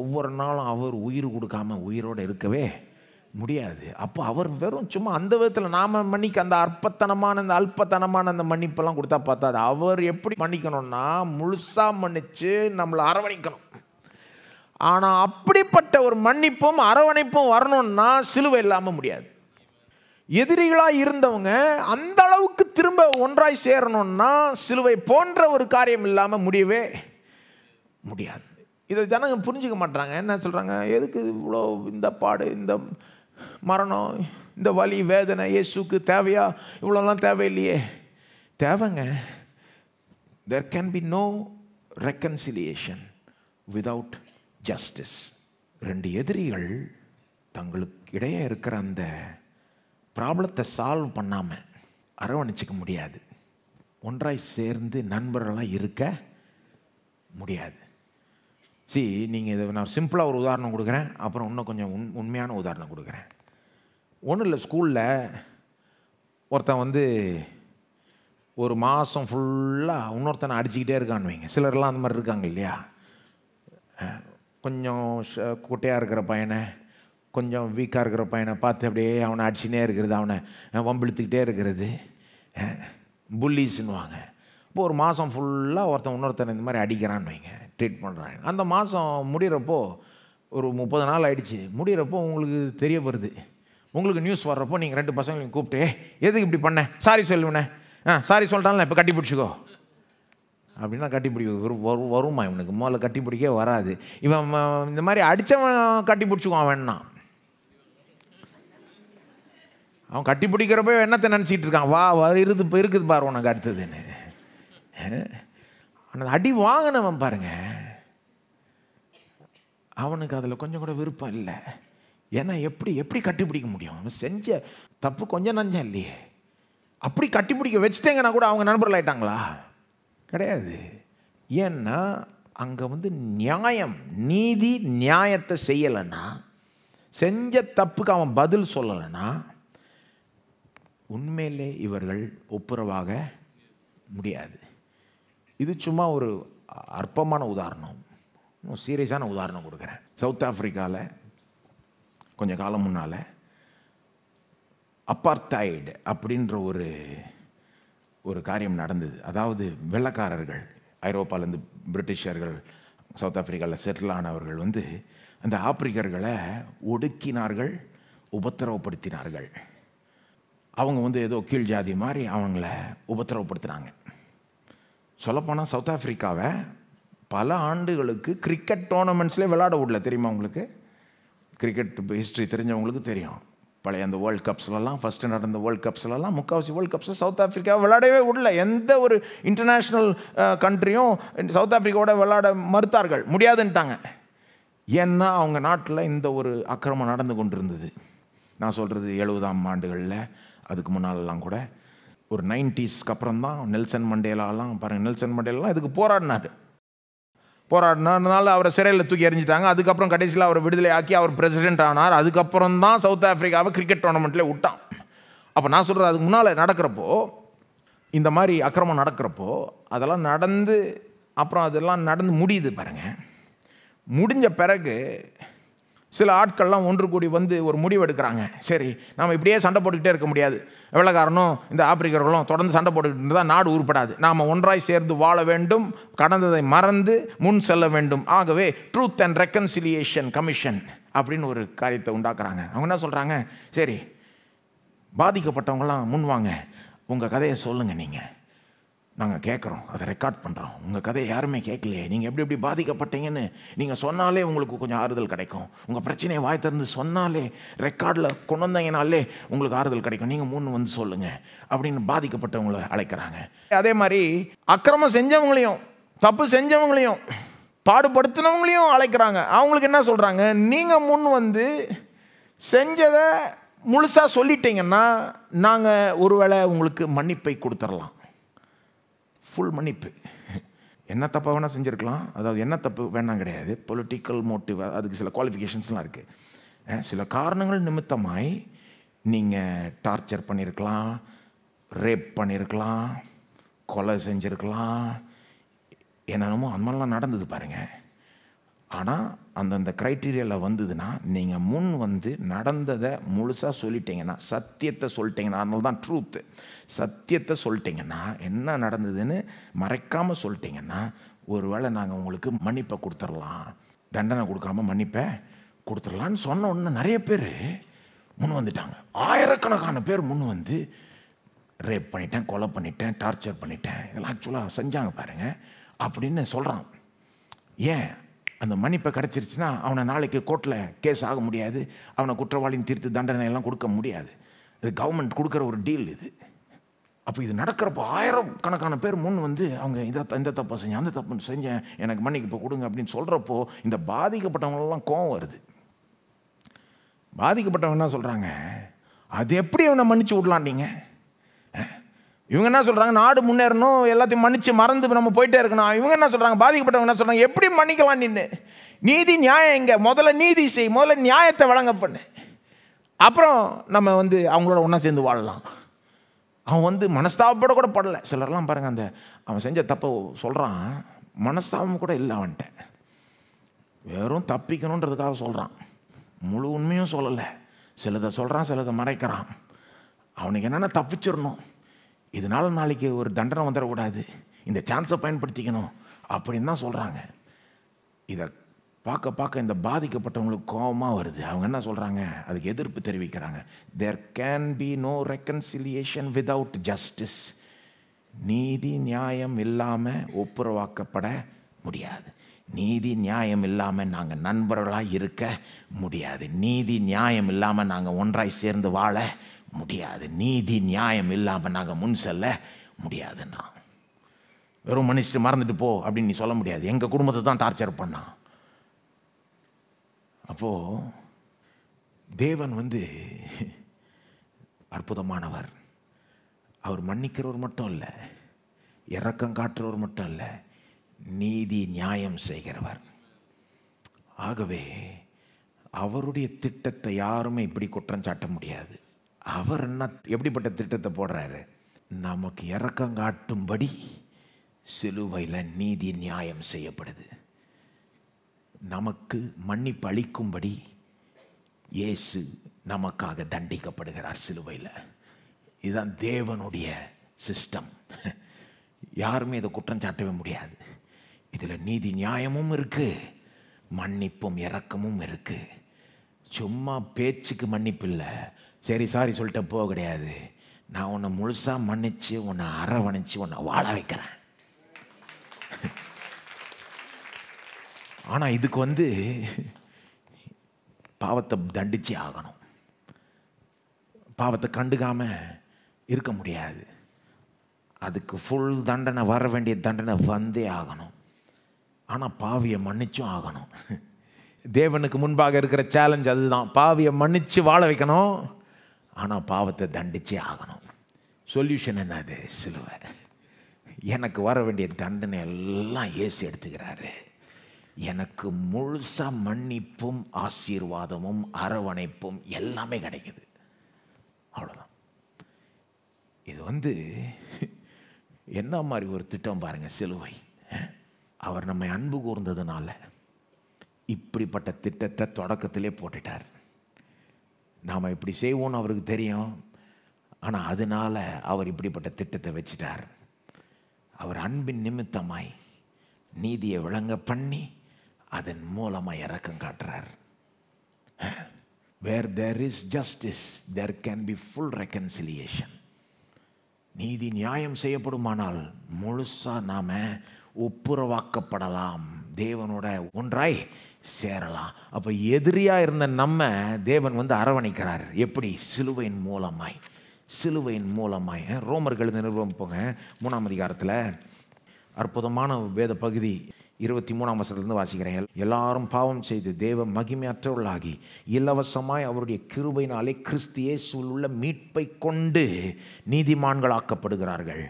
ஒவ்வொரு நாளும் அவர் உயிர் கொடுக்காமல் உயிரோடு இருக்கவே முடியாது அப்போ அவர் வெறும் சும்மா அந்த விதத்தில் நாம் மன்னிக்க அந்த அற்பத்தனமான அந்த அல்பத்தனமான அந்த மன்னிப்பெல்லாம் கொடுத்தா பார்த்தாது அவர் எப்படி மன்னிக்கணும்னா முழுசாக மன்னித்து நம்மளை அரவணைக்கணும் ஆனால் அப்படிப்பட்ட ஒரு மன்னிப்பும் அரவணைப்பும் வரணும்னா சிலுவை இல்லாமல் முடியாது எதிரிகளாக இருந்தவங்க அந்த அளவுக்கு திரும்ப ஒன்றாய் சேரணும்னா சிலுவை போன்ற ஒரு காரியம் இல்லாமல் முடியவே முடியாது இதை ஜனங்க புரிஞ்சுக்க மாட்டாங்க என்ன சொல்கிறாங்க எதுக்கு இவ்வளோ இந்த பாடு இந்த மரணம் இந்த வலி வேதனை இயேசுக்கு தேவையா இவ்வளோலாம் தேவையில்லையே தேவைங்க there can be no reconciliation without justice ரெண்டு எதிரிகள் தங்களுக்கு இடையே இருக்கிற அந்த ப்ராப்ளத்தை சால்வ் பண்ணாமல் அரவணைச்சிக்க முடியாது ஒன்றாய் சேர்ந்து நண்பர்களாக இருக்க முடியாது சி நீங்கள் இதை நான் சிம்பிளாக ஒரு உதாரணம் கொடுக்குறேன் அப்புறம் இன்னும் கொஞ்சம் உண் உண்மையான உதாரணம் கொடுக்குறேன் ஒன்றும் இல்லை ஸ்கூலில் ஒருத்தன் வந்து ஒரு மாதம் ஃபுல்லாக இன்னொருத்தனை அடிச்சுக்கிட்டே இருக்கான்னு வைங்க சிலர்லாம் அந்த மாதிரி இருக்காங்க இல்லையா கொஞ்சம் குட்டையாக இருக்கிற பையனை கொஞ்சம் வீக்காக இருக்கிற பையனை பார்த்து அப்படியே அவனை அடிச்சுனே இருக்கிறது அவனை வம்பிழுத்துக்கிட்டே இருக்கிறது புல்லிஸ்னுவாங்க இப்போ ஒரு மாதம் ஃபுல்லாக ஒருத்தன் இன்னொருத்தனை இந்த மாதிரி அடிக்கிறான்னு வைங்க ட்ரீட் பண்ணுறாங்க அந்த மாதம் முடிகிறப்போ ஒரு முப்பது நாள் ஆகிடுச்சு முடிகிறப்போ உங்களுக்கு தெரிய வருது உங்களுக்கு நியூஸ் வர்றப்போ நீங்கள் ரெண்டு பசங்களையும் கூப்பிட்டு எதுக்கு இப்படி பண்ண சாரி சொல்லுவனே ஆ சாரி சொல்லிட்டாலும் இப்போ கட்டி பிடிச்சிக்கோ அப்படின்னா கட்டி வரும் வருமா இவனுக்கு முதல்ல கட்டி பிடிக்கே வராது இவன் இந்த மாதிரி அடித்தவன் கட்டி பிடிச்சிக்குவான் வேணாம் அவன் கட்டி பிடிக்கிறப்ப என்னத்தை நினச்சிட்டு இருக்கான் வா இருது இப்போ இருக்குது பாரு உனக்கு அடுத்ததுன்னு ஆனால் அடி வாங்கினவன் பாருங்க அவனுக்கு அதில் கொஞ்சம் கூட விருப்பம் இல்லை ஏன்னா எப்படி எப்படி கட்டிப்பிடிக்க முடியும் அவன் செஞ்ச தப்பு கொஞ்சம் நஞ்சம் இல்லையே அப்படி கட்டிப்பிடிக்க வச்சுட்டேங்கன்னா கூட அவங்க நண்பர்கள் ஆயிட்டாங்களா கிடையாது ஏன்னா அங்கே வந்து நியாயம் நீதி நியாயத்தை செய்யலைன்னா செஞ்ச தப்புக்கு அவன் பதில் சொல்லலைன்னா உண்மையிலே இவர்கள் ஒப்புரவாக முடியாது இது சும்மா ஒரு அற்பமான உதாரணம் சீரியஸான உதாரணம் கொடுக்குறேன் சவுத் ஆஃப்ரிக்காவில் கொஞ்சம் காலம் முன்னால் அப்பார்த்தாய்டு அப்படின்ற ஒரு ஒரு காரியம் நடந்தது அதாவது வெள்ளக்காரர்கள் ஐரோப்பாவிலேருந்து பிரிட்டிஷர்கள் சவுத் ஆஃப்ரிக்காவில் செட்டில் ஆனவர்கள் வந்து அந்த ஆப்பிரிக்கர்களை ஒடுக்கினார்கள் உபத்திரவப்படுத்தினார்கள் அவங்க வந்து ஏதோ கீழ் ஜாதி மாதிரி அவங்கள உபத்திரவப்படுத்துகிறாங்க சொல்லப்போனால் சவுத் ஆஃப்ரிக்காவை பல ஆண்டுகளுக்கு கிரிக்கெட் டோர்னமெண்ட்ஸ்லேயே விளாட விடல தெரியுமா உங்களுக்கு கிரிக்கெட் ஹிஸ்ட்ரி தெரிஞ்சவங்களுக்கு தெரியும் பழைய அந்த வேர்ல்டு கப்ஸ்லலாம் ஃபஸ்ட்டு நடந்த வேர்ல்டு கப்ஸ்லலாம் முக்கால்வாசி வேர்ல்டு கப்ஸில் சவுத் ஆஃப்ரிக்காவை விளையாடவே விடல எந்த ஒரு இன்டர்நேஷ்னல் கண்ட்ரியும் சவுத் ஆஃப்ரிக்காவோட விளையாட மறுத்தார்கள் முடியாதுன்ட்டாங்க ஏன்னா அவங்க நாட்டில் இந்த ஒரு அக்கிரமம் நடந்து கொண்டிருந்தது நான் சொல்கிறது எழுபதாம் ஆண்டுகளில் அதுக்கு முன்னாலெல்லாம் கூட ஒரு நைன்டிஸ்க்கு அப்புறம் தான் நெல்சன் மண்டேலாலாம் பாருங்கள் நெல்சன் மண்டேலாம் இதுக்கு போராடினார் போராடினார்னால அவரை சிறையில் தூக்கி எறிஞ்சிட்டாங்க அதுக்கப்புறம் கடைசியில் அவரை விடுதலை ஆக்கி அவர் பிரசிடென்ட் ஆனார் அதுக்கப்புறம் தான் சவுத் ஆஃப்ரிக்காவை கிரிக்கெட் டோர்னமெண்ட்டில் விட்டான் அப்போ நான் சொல்கிறது அதுக்கு முன்னால் நடக்கிறப்போ இந்த மாதிரி அக்கிரமம் நடக்கிறப்போ அதெல்லாம் நடந்து அப்புறம் அதெல்லாம் நடந்து முடியுது பாருங்கள் முடிஞ்ச பிறகு சில ஆட்கள்லாம் ஒன்று கூடி வந்து ஒரு முடிவு எடுக்கிறாங்க சரி நாம் இப்படியே சண்டை போட்டுக்கிட்டே இருக்க முடியாது வெள்ளக்காரனும் இந்த ஆப்பிரிக்கர்களும் தொடர்ந்து சண்டை போட்டுக்கிட்டு இருந்தால் நாடு உருப்படாது நாம் ஒன்றாய் சேர்ந்து வாழ வேண்டும் கடந்ததை மறந்து முன் செல்ல வேண்டும் ஆகவே ட்ரூத் அண்ட் ரெக்கன்சிலியேஷன் கமிஷன் அப்படின்னு ஒரு காரியத்தை உண்டாக்குறாங்க அவங்க என்ன சொல்கிறாங்க சரி பாதிக்கப்பட்டவங்களாம் முன்வாங்க உங்கள் கதையை சொல்லுங்கள் நீங்கள் நாங்கள் கேட்குறோம் அதை ரெக்கார்ட் பண்ணுறோம் உங்கள் கதையை யாருமே கேட்கலையே நீங்கள் எப்படி எப்படி பாதிக்கப்பட்டீங்கன்னு நீங்கள் சொன்னாலே உங்களுக்கு கொஞ்சம் ஆறுதல் கிடைக்கும் உங்கள் பிரச்சனையை வாய் திறந்து சொன்னாலே ரெக்கார்டில் கொண்டு வந்தீங்கனாலே உங்களுக்கு ஆறுதல் கிடைக்கும் நீங்கள் மூணு வந்து சொல்லுங்கள் அப்படின்னு பாதிக்கப்பட்டவங்களை அழைக்கிறாங்க அதே மாதிரி அக்கிரமம் செஞ்சவங்களையும் தப்பு செஞ்சவங்களையும் பாடுபடுத்தினவங்களையும் அழைக்கிறாங்க அவங்களுக்கு என்ன சொல்கிறாங்க நீங்கள் முன் வந்து செஞ்சதை முழுசாக சொல்லிட்டீங்கன்னா நாங்கள் ஒருவேளை உங்களுக்கு மன்னிப்பை கொடுத்துடலாம் ஃபுல் மன்னிப்பு என்ன தப்பாக வேணால் செஞ்சுருக்கலாம் அதாவது என்ன தப்பு வேணாம் கிடையாது பொலிட்டிக்கல் மோட்டிவ் அதுக்கு சில குவாலிஃபிகேஷன்ஸ்லாம் இருக்குது சில காரணங்கள் நிமித்தமாய் நீங்கள் டார்ச்சர் பண்ணியிருக்கலாம் ரேப் பண்ணியிருக்கலாம் கொலை செஞ்சுருக்கலாம் என்னென்னமோ அந்த மாதிரிலாம் நடந்தது பாருங்கள் ஆனால் அந்தந்த க்ரைட்டீரியாவில் வந்ததுன்னா நீங்கள் முன் வந்து நடந்ததை முழுசாக சொல்லிட்டீங்கன்னா சத்தியத்தை சொல்லிட்டீங்கன்னா அதனால தான் ட்ரூத்து சத்தியத்தை சொல்லிட்டீங்கன்னா என்ன நடந்ததுன்னு மறைக்காமல் சொல்லிட்டீங்கன்னா ஒருவேளை நாங்கள் உங்களுக்கு மன்னிப்பை கொடுத்துடலாம் தண்டனை கொடுக்காம மன்னிப்பை கொடுத்துடலான்னு சொன்ன உடனே நிறைய பேர் முன் வந்துட்டாங்க ஆயிரக்கணக்கான பேர் முன் வந்து ரேப் பண்ணிட்டேன் கொலை பண்ணிட்டேன் டார்ச்சர் பண்ணிட்டேன் இதெல்லாம் ஆக்சுவலாக செஞ்சாங்க பாருங்கள் அப்படின்னு சொல்கிறான் ஏன் அந்த மன்னிப்பை கிடச்சிருச்சுன்னா அவனை நாளைக்கு கோர்ட்டில் கேஸ் ஆக முடியாது அவனை குற்றவாளியின் தீர்த்து தண்டனையெல்லாம் கொடுக்க முடியாது இது கவர்மெண்ட் கொடுக்குற ஒரு டீல் இது அப்போ இது நடக்கிறப்போ ஆயிரம் கணக்கான பேர் முன் வந்து அவங்க இதை இந்த தப்பை செஞ்சேன் அந்த தப்பை செஞ்சேன் எனக்கு மன்னிக்கு இப்போ கொடுங்க அப்படின்னு சொல்கிறப்போ இந்த பாதிக்கப்பட்டவங்களெல்லாம் கோவம் வருது பாதிக்கப்பட்டவங்க என்ன சொல்கிறாங்க அது எப்படி அவனை மன்னிச்சு விடலான்னீங்க இவங்க என்ன சொல்கிறாங்க நாடு முன்னேறணும் எல்லாத்தையும் மன்னிச்சு மறந்து நம்ம போயிட்டே இருக்கணும் இவங்க என்ன சொல்கிறாங்க பாதிக்கப்பட்டவங்க என்ன சொல்கிறாங்க எப்படி மன்னிக்கலாம் நின்று நீதி நியாயம் எங்கே முதல்ல நீதி செய் முதல்ல நியாயத்தை வழங்க பண்ணு அப்புறம் நம்ம வந்து அவங்களோட ஒன்றா சேர்ந்து வாழலாம் அவன் வந்து மனஸ்தாபப்பட கூட படலை சிலர்லாம் பாருங்கள் அந்த அவன் செஞ்ச தப்பை சொல்கிறான் மனஸ்தாபம் கூட இல்லை அவன்கிட்ட வெறும் தப்பிக்கணுன்றதுக்காக சொல்கிறான் முழு உண்மையும் சொல்லலை சிலதை சொல்கிறான் சிலதை மறைக்கிறான் அவனுக்கு என்னென்ன தப்பிச்சிடணும் இதனால் நாளைக்கு ஒரு தண்டனை வந்துடக்கூடாது இந்த சான்ஸை பயன்படுத்திக்கணும் அப்படின்னு தான் சொல்கிறாங்க இதை பார்க்க பார்க்க இந்த பாதிக்கப்பட்டவங்களுக்கு கோபமாக வருது அவங்க என்ன சொல்கிறாங்க அதுக்கு எதிர்ப்பு தெரிவிக்கிறாங்க there can be no reconciliation without justice நீதி நியாயம் இல்லாமல் ஒப்புரவாக்கப்பட முடியாது நீதி நியாயம் இல்லாமல் நாங்கள் நண்பர்களாக இருக்க முடியாது நீதி நியாயம் இல்லாமல் நாங்கள் ஒன்றாய் சேர்ந்து வாழ முடியாது நீதி நியாயம் இல்லாமல் நாங்கள் முன் செல்ல முடியாதுன்றான் வெறும் மனுஷன் மறந்துட்டு போ அப்படின்னு நீ சொல்ல முடியாது எங்கள் குடும்பத்தை தான் டார்ச்சர் பண்ணான் அப்போது தேவன் வந்து அற்புதமானவர் அவர் மன்னிக்கிறவர் மட்டும் இல்லை இறக்கம் காட்டுறவர் மட்டும் இல்லை நீதி நியாயம் செய்கிறவர் ஆகவே அவருடைய திட்டத்தை யாருமே இப்படி குற்றம் சாட்ட முடியாது அவர் என்ன எப்படிப்பட்ட திட்டத்தை போடுறாரு நமக்கு இறக்கம் காட்டும்படி சிலுவையில் நீதி நியாயம் செய்யப்படுது நமக்கு மன்னிப்பு அளிக்கும்படி இயேசு நமக்காக தண்டிக்கப்படுகிறார் சிலுவையில் இதுதான் தேவனுடைய சிஸ்டம் யாருமே இதை குற்றம் சாட்டவே முடியாது இதில் நீதி நியாயமும் இருக்குது மன்னிப்பும் இறக்கமும் இருக்குது சும்மா பேச்சுக்கு மன்னிப்பு இல்லை சரி சாரி சொல்லிட்டு போக கிடையாது நான் உன்னை முழுசாக மன்னிச்சு உன்னை அரவணைச்சு உன்னை வாழ வைக்கிறேன் ஆனால் இதுக்கு வந்து பாவத்தை தண்டிச்சு ஆகணும் பாவத்தை கண்டுக்காமல் இருக்க முடியாது அதுக்கு ஃபுல் தண்டனை வர வேண்டிய தண்டனை வந்தே ஆகணும் ஆனால் பாவியை மன்னிச்சும் ஆகணும் தேவனுக்கு முன்பாக இருக்கிற சேலஞ்ச் அதுதான் பாவியை மன்னித்து வாழ வைக்கணும் ஆனால் பாவத்தை தண்டிச்சே ஆகணும் சொல்யூஷன் என்ன அது சிலுவை எனக்கு வர வேண்டிய தண்டனை எல்லாம் ஏசி எடுத்துக்கிறாரு எனக்கு முழுசாக மன்னிப்பும் ஆசீர்வாதமும் அரவணைப்பும் எல்லாமே கிடைக்குது அவ்வளோதான் இது வந்து என்ன மாதிரி ஒரு திட்டம் பாருங்கள் சிலுவை அவர் நம்மை அன்பு கூர்ந்ததுனால இப்படிப்பட்ட திட்டத்தை தொடக்கத்திலே போட்டுட்டார் நாம் இப்படி செய்வோம்னு அவருக்கு தெரியும் ஆனால் அதனால் அவர் இப்படிப்பட்ட திட்டத்தை வச்சிட்டார் அவர் அன்பின் நிமித்தமாய் நீதியை விளங்க பண்ணி அதன் மூலமாக இறக்கம் காட்டுறார் where there is justice there can be full reconciliation நீதி நியாயம் செய்யப்படுமானால் முழுசாக நாம் ஒப்புரவாக்கப்படலாம் தேவனோட ஒன்றாய் சேரலாம் அப்போ எதிரியாக இருந்த நம்ம தேவன் வந்து அரவணைக்கிறார் எப்படி சிலுவையின் மூலமாய் சிலுவையின் மூலமாய் ரோமர்கள் நிறுவனம் போங்க மூணாம் அதிகாரத்தில் அற்புதமான வேத பகுதி இருபத்தி மூணாம் வருஷத்துலேருந்து வாசிக்கிறேன் எல்லாரும் பாவம் செய்து தேவ மகிமையற்றவர்களாகி இலவசமாய் அவருடைய கிருபையினாலே கிறிஸ்து இயேசுவில் மீட்பை கொண்டு நீதிமான்களாக்கப்படுகிறார்கள்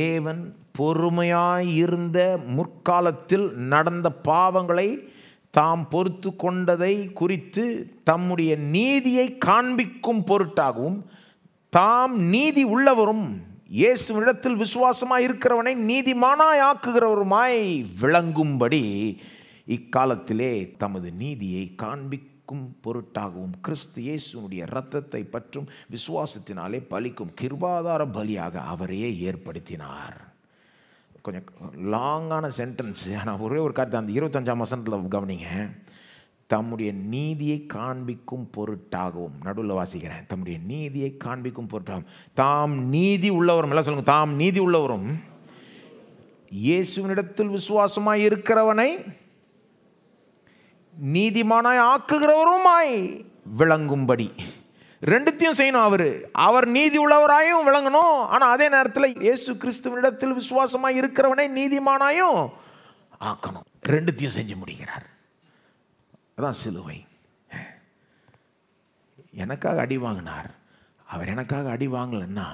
தேவன் பொறுமையாய் இருந்த முற்காலத்தில் நடந்த பாவங்களை தாம் பொறுத்து கொண்டதை குறித்து தம்முடைய நீதியை காண்பிக்கும் பொருட்டாகவும் தாம் நீதி உள்ளவரும் இயேசுவிடத்தில் விசுவாசமாய் இருக்கிறவனை நீதிமானாய் ஆக்குகிறவருமாய் விளங்கும்படி இக்காலத்திலே தமது நீதியை காண்பிக்கும் பொருட்டாகவும் கிறிஸ்து இயேசுனுடைய இரத்தத்தை பற்றும் விசுவாசத்தினாலே பலிக்கும் கிருபாதார பலியாக அவரையே ஏற்படுத்தினார் கொஞ்சம் லாங்கான சென்டென்ஸ் ஆனால் ஒரே ஒரு காரியத்தை அந்த இருபத்தஞ்சாம் வசனத்தில் கவனிங்க தம்முடைய நீதியை காண்பிக்கும் பொருட்டாகவும் நடுவில் வாசிக்கிறேன் தம்முடைய நீதியை காண்பிக்கும் பொருட்டாகவும் தாம் நீதி உள்ளவரும் எல்லாம் சொல்லுங்கள் தாம் நீதி உள்ளவரும் இயேசுவினிடத்தில் விசுவாசமாய் இருக்கிறவனை நீதிமானாய் ஆக்குகிறவருமாய் விளங்கும்படி ரெண்டுத்தையும் செய்யணும் அவர் அவர் நீதி உள்ளவராயும் விளங்கணும் ஆனால் அதே நேரத்தில் இயேசு கிறிஸ்துவனிடத்தில் விசுவாசமாக இருக்கிறவனை நீதிமானாயும் ஆக்கணும் ரெண்டுத்தையும் செஞ்சு முடிகிறார் அதான் சிலுவை எனக்காக அடி வாங்கினார் அவர் எனக்காக அடி வாங்கலைன்னா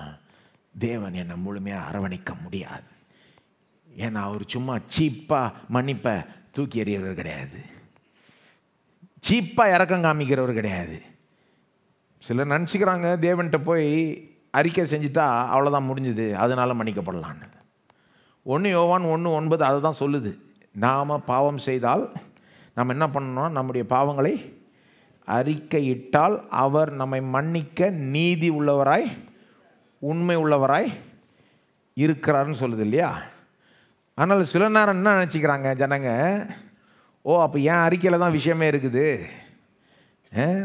தேவன் என்னை முழுமையாக அரவணைக்க முடியாது ஏன்னா அவர் சும்மா சீப்பாக மன்னிப்பை தூக்கி எறியவர் கிடையாது சீப்பாக இறக்கம் காமிக்கிறவர் கிடையாது சிலர் நினச்சிக்கிறாங்க தேவன்கிட்ட போய் அறிக்கை செஞ்சுட்டா அவ்வளோதான் முடிஞ்சுது அதனால் மன்னிக்கப்படலான்னு ஒன்று யோவான் ஒன்று ஒன்பது அதை தான் சொல்லுது நாம் பாவம் செய்தால் நம்ம என்ன பண்ணணும் நம்முடைய பாவங்களை அறிக்கையிட்டால் அவர் நம்மை மன்னிக்க நீதி உள்ளவராய் உண்மை உள்ளவராய் இருக்கிறாருன்னு சொல்லுது இல்லையா ஆனால் சில நேரம் என்ன நினச்சிக்கிறாங்க ஜனங்க ஓ அப்போ ஏன் அறிக்கையில் தான் விஷயமே இருக்குது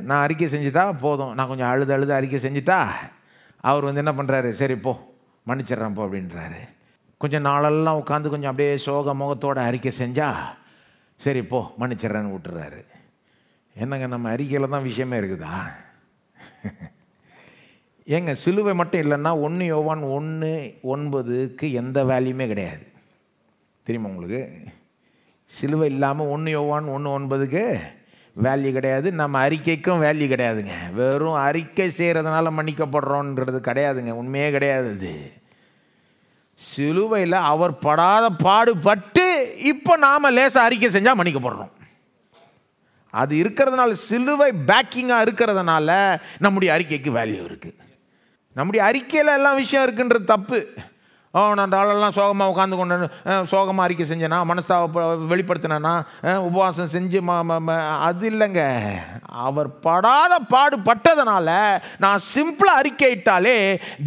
நான் அறிக்கை செஞ்சுட்டா போதும் நான் கொஞ்சம் அழுது அழுது அறிக்கை செஞ்சுட்டா அவர் வந்து என்ன பண்ணுறாரு சரி போ மன்னிச்சிட்றேன் போ அப்படின்றாரு கொஞ்சம் நாளெல்லாம் உட்காந்து கொஞ்சம் அப்படியே சோக முகத்தோடு அறிக்கை செஞ்சால் சரி போ மன்னிச்சிட்றேன்னு விட்டுறாரு என்னங்க நம்ம அறிக்கையில் தான் விஷயமே இருக்குதா ஏங்க சிலுவை மட்டும் இல்லைன்னா ஒன்று யோவான் ஒன்று ஒன்பதுக்கு எந்த வேல்யூமே கிடையாது தெரியுமா உங்களுக்கு சிலுவை இல்லாமல் ஒன்று யோவான் ஒன்று ஒன்பதுக்கு வேல்யூ கிடையாது நம்ம அறிக்கைக்கும் வேல்யூ கிடையாதுங்க வெறும் அறிக்கை செய்கிறதுனால மன்னிக்கப்படுறோன்றது கிடையாதுங்க உண்மையே கிடையாது அது சிலுவையில் அவர் படாத பாடுபட்டு இப்போ நாம் லேசாக அறிக்கை செஞ்சால் மன்னிக்கப்படுறோம் அது இருக்கிறதுனால சிலுவை பேக்கிங்காக இருக்கிறதுனால நம்முடைய அறிக்கைக்கு வேல்யூ இருக்குது நம்முடைய அறிக்கையில் எல்லா விஷயம் இருக்குன்றது தப்பு நான் ஆளெல்லாம் சோகமாக உட்காந்து கொண்டு சோகமாக அறிக்கை செஞ்சேனா மனஸ்தாவ வெளிப்படுத்தினேன்னா உபவாசம் செஞ்சு அது இல்லைங்க அவர் படாத பாடு பட்டதனால நான் சிம்பிளாக அறிக்கையிட்டாலே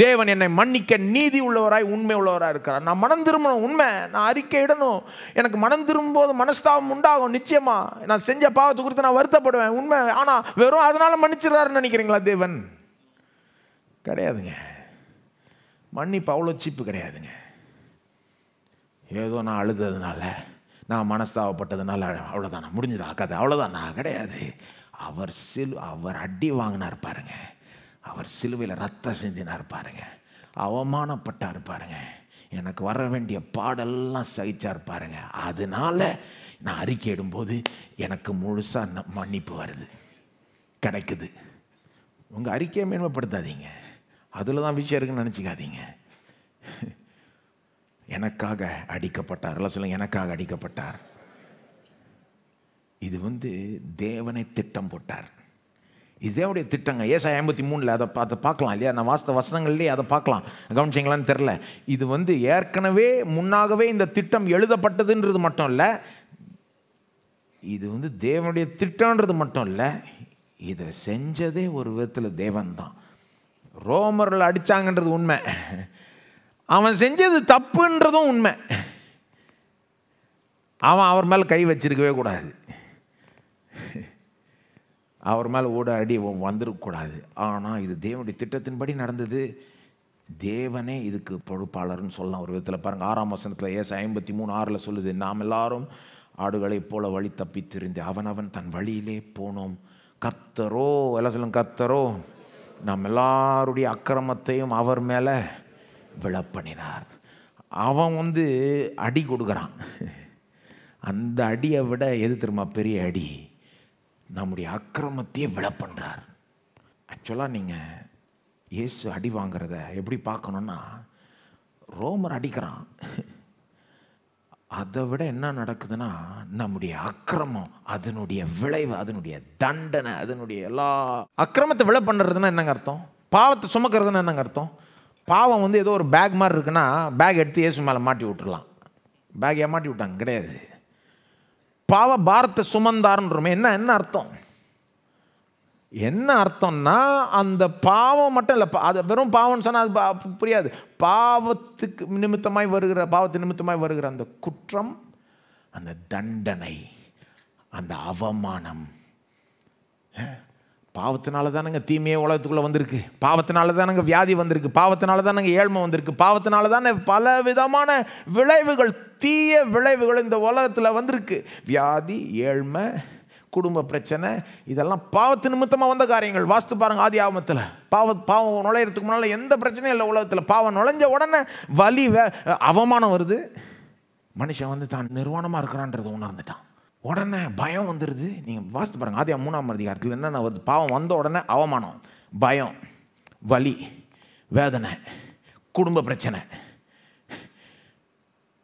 தேவன் என்னை மன்னிக்க நீதி உள்ளவராய் உண்மை உள்ளவராக இருக்கிறார் நான் மனம் திரும்பணும் உண்மை நான் அறிக்கையிடணும் எனக்கு மனம் திரும்பும் போது மனஸ்தாபம் உண்டாகும் நிச்சயமாக நான் செஞ்ச பாவத்தை குறித்து நான் வருத்தப்படுவேன் உண்மை ஆனால் வெறும் அதனால் மன்னிச்சிடறாருன்னு நினைக்கிறீங்களா தேவன் கிடையாதுங்க மன்னிப்பு அவ்வளோ சீப்பு கிடையாதுங்க ஏதோ நான் அழுததுனால நான் அவ்வளோதான் நான் முடிஞ்சதா அவ்வளோதான் நான் கிடையாது அவர் சிலு அவர் அடி வாங்கினார் பாருங்க அவர் சிலுவையில் ரத்தம் செஞ்சினார் பாருங்க அவமானப்பட்டார் பாருங்க எனக்கு வர வேண்டிய பாடெல்லாம் சகிச்சார் பாருங்க அதனால நான் அறிக்கை இடும்போது எனக்கு முழுசாக மன்னிப்பு வருது கிடைக்குது உங்கள் அறிக்கையை மேன்மைப்படுத்தாதீங்க அதில் தான் விஷயம் இருக்குன்னு நினச்சிக்காதீங்க எனக்காக அடிக்கப்பட்டார் எல்லாம் சொல்லுங்கள் எனக்காக அடிக்கப்பட்டார் இது வந்து தேவனை திட்டம் போட்டார் இது தேவடைய திட்டங்க ஏசா ஐம்பத்தி மூணில் அதை அதை பார்க்கலாம் இல்லையா நான் வாஸ்த வசனங்கள்லேயே அதை பார்க்கலாம் கவனிச்சிங்களான்னு தெரில இது வந்து ஏற்கனவே முன்னாகவே இந்த திட்டம் எழுதப்பட்டதுன்றது மட்டும் இல்லை இது வந்து தேவனுடைய திட்டன்றது மட்டும் இல்லை இதை செஞ்சதே ஒரு விதத்தில் தேவன் தான் ரோமரில் அடித்தாங்கன்றது உண்மை அவன் செஞ்சது தப்புன்றதும் உண்மை அவன் அவர் மேலே கை வச்சிருக்கவே கூடாது அவர் மேலே ஓட அடி வந்துருக்கக்கூடாது ஆனால் இது தேவனுடைய திட்டத்தின்படி நடந்தது தேவனே இதுக்கு பொறுப்பாளர்னு சொல்லலாம் ஒரு விதத்தில் பாருங்கள் ஆறாம் வசனத்தில் ஏச ஐம்பத்தி மூணு ஆறில் சொல்லுது நாம் எல்லாரும் ஆடுகளைப் போல வழி தப்பித்திருந்து அவன் தன் வழியிலே போனோம் கத்தரோ எல்லாம் சொல்லுங்க கத்தரோ நம்ம எல்லாருடைய அக்கிரமத்தையும் அவர் மேலே விழப்பண்ணினார் அவன் வந்து அடி கொடுக்குறான் அந்த அடியை விட எது திரும்ப பெரிய அடி நம்முடைய அக்கிரமத்தையே விழப்பண்ணுறார் ஆக்சுவலாக நீங்கள் இயேசு அடி வாங்கிறத எப்படி பார்க்கணுன்னா ரோமர் அடிக்கிறான் அதை விட என்ன நடக்குதுன்னா நம்முடைய அக்கிரமம் அதனுடைய விளைவு அதனுடைய தண்டனை அதனுடைய எல்லா அக்கிரமத்தை விளை பண்ணுறதுன்னா என்னங்க அர்த்தம் பாவத்தை சுமக்கிறதுனா என்னங்க அர்த்தம் பாவம் வந்து ஏதோ ஒரு பேக் மாதிரி இருக்குன்னா பேக் எடுத்து ஏசு மேலே மாட்டி விட்டுடலாம் பேக் ஏமாட்டி விட்டாங்க கிடையாது பாவ பாரத்தை சுமந்தாருன்றமே என்ன என்ன அர்த்தம் என்ன அர்த்தம்னா அந்த பாவம் மட்டும் இல்லை அது வெறும் பாவம்னு சொன்னால் அது புரியாது பாவத்துக்கு நிமித்தமாய் வருகிற பாவத்து நிமித்தமாய் வருகிற அந்த குற்றம் அந்த தண்டனை அந்த அவமானம் பாவத்தினால தானங்க தீமையே உலகத்துக்குள்ளே வந்திருக்கு பாவத்தினால தானங்க வியாதி வந்திருக்கு பாவத்தினால தானங்க ஏழ்மை வந்திருக்கு பாவத்தினால தானே பல விதமான விளைவுகள் தீய விளைவுகள் இந்த உலகத்தில் வந்திருக்கு வியாதி ஏழ்மை குடும்ப பிரச்சனை இதெல்லாம் பாவத்து நிமித்தமாக வந்த காரியங்கள் வாஸ்து பாருங்கள் ஆதி ஆபத்தில் பாவ பாவம் நுழையிறதுக்கு முன்னால் எந்த பிரச்சனையும் இல்லை உலகத்தில் பாவம் நுழைஞ்ச உடனே வலி அவமானம் வருது மனுஷன் வந்து தான் நிர்வாணமாக இருக்கிறான்றது உணர்ந்துட்டான் உடனே பயம் வந்துடுது நீங்கள் வாஸ்து பாருங்கள் ஆதியா மூணாம் அதிகாரத்தில் என்னென்ன வருது பாவம் வந்த உடனே அவமானம் பயம் வலி வேதனை குடும்ப பிரச்சனை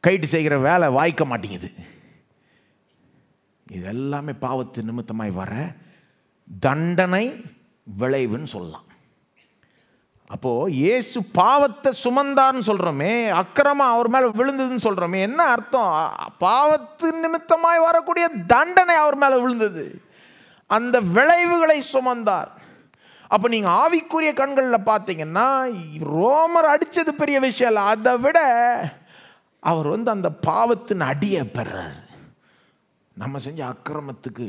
கைட்டு செய்கிற வேலை வாய்க்க மாட்டேங்குது இது எல்லாமே பாவத்து நிமித்தமாய் வர தண்டனை விளைவுன்னு சொல்லலாம் அப்போது இயேசு பாவத்தை சுமந்தார்னு சொல்கிறோமே அக்கிரமம் அவர் மேலே விழுந்ததுன்னு சொல்கிறோமே என்ன அர்த்தம் பாவத்து நிமித்தமாய் வரக்கூடிய தண்டனை அவர் மேலே விழுந்தது அந்த விளைவுகளை சுமந்தார் அப்போ நீங்கள் ஆவிக்குரிய கண்களில் பார்த்தீங்கன்னா ரோமர் அடித்தது பெரிய விஷயம் இல்லை அதை விட அவர் வந்து அந்த பாவத்தின் அடியை பெறார் நம்ம செஞ்ச அக்கிரமத்துக்கு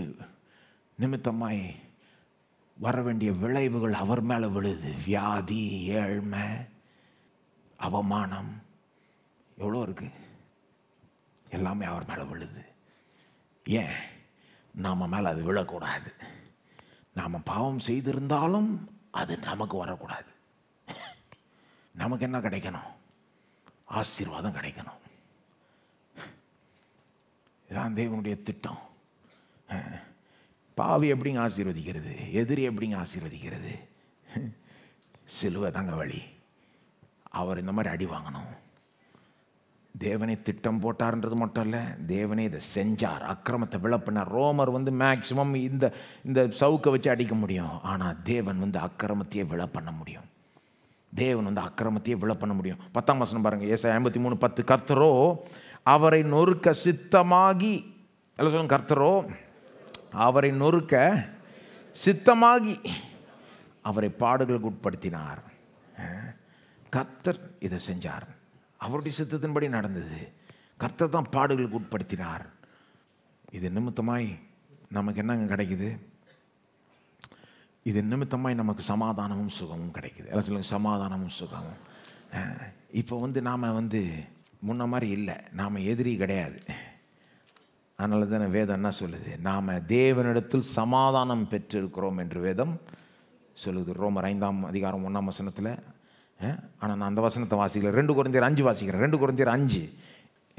நிமித்தமாய் வர வேண்டிய விளைவுகள் அவர் மேலே விழுது வியாதி ஏழ்மை அவமானம் எவ்வளோ இருக்குது எல்லாமே அவர் மேலே விழுது ஏன் நாம் மேலே அது விழக்கூடாது நாம் பாவம் செய்திருந்தாலும் அது நமக்கு வரக்கூடாது நமக்கு என்ன கிடைக்கணும் ஆசீர்வாதம் கிடைக்கணும் இதுதான் தேவனுடைய திட்டம் பாவி எப்படிங்க ஆசீர்வதிக்கிறது எதிரி எப்படிங்க ஆசீர்வதிக்கிறது சிலுவை தாங்க வழி அவர் இந்த மாதிரி அடி வாங்கணும் தேவனை திட்டம் போட்டார்ன்றது மட்டும் இல்லை தேவனே இதை செஞ்சார் அக்கிரமத்தை விளப்பினார் ரோமர் வந்து மேக்சிமம் இந்த இந்த சவுக்கை வச்சு அடிக்க முடியும் ஆனால் தேவன் வந்து அக்கிரமத்தையே விழ பண்ண முடியும் தேவன் வந்து அக்கிரமத்தையே விழ பண்ண முடியும் பத்தாம் வசனம் பாருங்கள் ஏசா ஐம்பத்தி மூணு பத்து கர்த்தரோ அவரை நொறுக்க சித்தமாகி எல்லாம் சொல்லுங்க கர்த்தரோ அவரை நொறுக்க சித்தமாகி அவரை பாடுகளுக்கு உட்படுத்தினார் கர்த்தர் இதை செஞ்சார் அவருடைய சித்தத்தின்படி நடந்தது கர்த்தர் தான் பாடுகளுக்கு உட்படுத்தினார் இது நிமித்தமாய் நமக்கு என்னங்க கிடைக்குது இது நிமித்தமாய் நமக்கு சமாதானமும் சுகமும் கிடைக்குது எல்லாம் சொல்லுங்கள் சமாதானமும் சுகமும் இப்போ வந்து நாம் வந்து முன்ன மாதிரி இல்லை நாம் எதிரி கிடையாது அதனால தானே வேதம் என்ன சொல்லுது நாம் தேவனிடத்தில் சமாதானம் பெற்றிருக்கிறோம் என்று வேதம் சொல்லுது ரொம்ப ஐந்தாம் அதிகாரம் ஒன்றாம் வசனத்தில் ஆனால் நான் அந்த வசனத்தை வாசிக்கிறேன் ரெண்டு குறைந்தர் அஞ்சு வாசிக்கிறேன் ரெண்டு குறைந்தர் அஞ்சு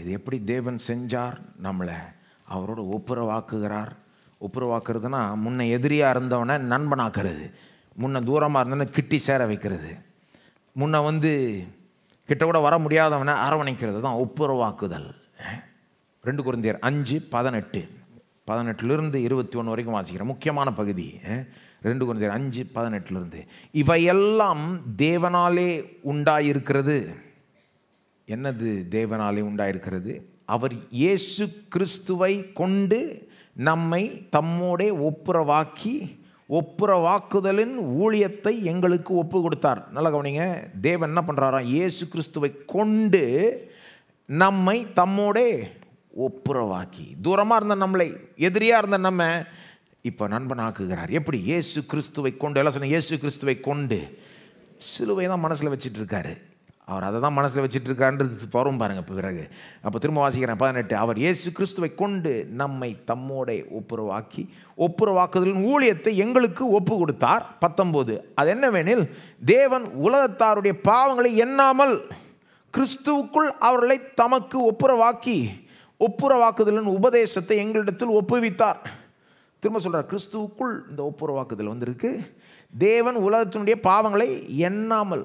இது எப்படி தேவன் செஞ்சார் நம்மளை அவரோட ஒப்புரவாக்குகிறார் ஒப்புரவாக்குறதுனா முன்ன எதிரியாக இருந்தவனை நண்பனாக்குறது முன்ன தூரமாக இருந்தவனே கிட்டி சேர வைக்கிறது முன்ன வந்து கிட்ட கூட வர முடியாதவனை அரவணைக்கிறது தான் ஒப்புரவாக்குதல் ரெண்டு குருந்தியர் அஞ்சு பதினெட்டு பதினெட்டுலேருந்து இருபத்தி ஒன்று வரைக்கும் வாசிக்கிற முக்கியமான பகுதி ரெண்டு குருந்தியர் அஞ்சு பதினெட்டுலேருந்து இவையெல்லாம் தேவனாலே உண்டாயிருக்கிறது என்னது தேவனாலே உண்டாயிருக்கிறது அவர் இயேசு கிறிஸ்துவை கொண்டு நம்மை தம்மோடே ஒப்புரவாக்கி ஒப்புற வாக்குதலின் ஊழியத்தை எங்களுக்கு ஒப்பு கொடுத்தார் நல்ல கவனிங்க தேவன் என்ன பண்ணுறாராம் இயேசு கிறிஸ்துவை கொண்டு நம்மை தம்மோடே ஒப்புரவாக்கி தூரமாக இருந்த நம்மளை எதிரியாக இருந்த நம்ம இப்போ நண்பனாக்குகிறார் எப்படி இயேசு கிறிஸ்துவை கொண்டு எல்லாம் சொன்ன இயேசு கிறிஸ்துவை கொண்டு சிலுவை தான் மனசில் வச்சுட்டு இருக்காரு அவர் அதை தான் மனசில் வச்சுட்டு இருக்கான்றது வரும் பாருங்கள் பிறகு அப்போ திரும்ப வாசிக்கிறேன் பதினெட்டு அவர் இயேசு கிறிஸ்துவை கொண்டு நம்மை தம்மோட ஒப்புரவாக்கி ஒப்புரவாக்குதலின் ஊழியத்தை எங்களுக்கு ஒப்பு கொடுத்தார் பத்தொம்போது அது என்னவெனில் தேவன் உலகத்தாருடைய பாவங்களை எண்ணாமல் கிறிஸ்துவுக்குள் அவர்களை தமக்கு ஒப்புரவாக்கி ஒப்புரவாக்குதலின் உபதேசத்தை எங்களிடத்தில் ஒப்புவித்தார் திரும்ப சொல்கிறார் கிறிஸ்துவுக்குள் இந்த ஒப்புரவாக்குதல் வந்திருக்கு தேவன் உலகத்தினுடைய பாவங்களை எண்ணாமல்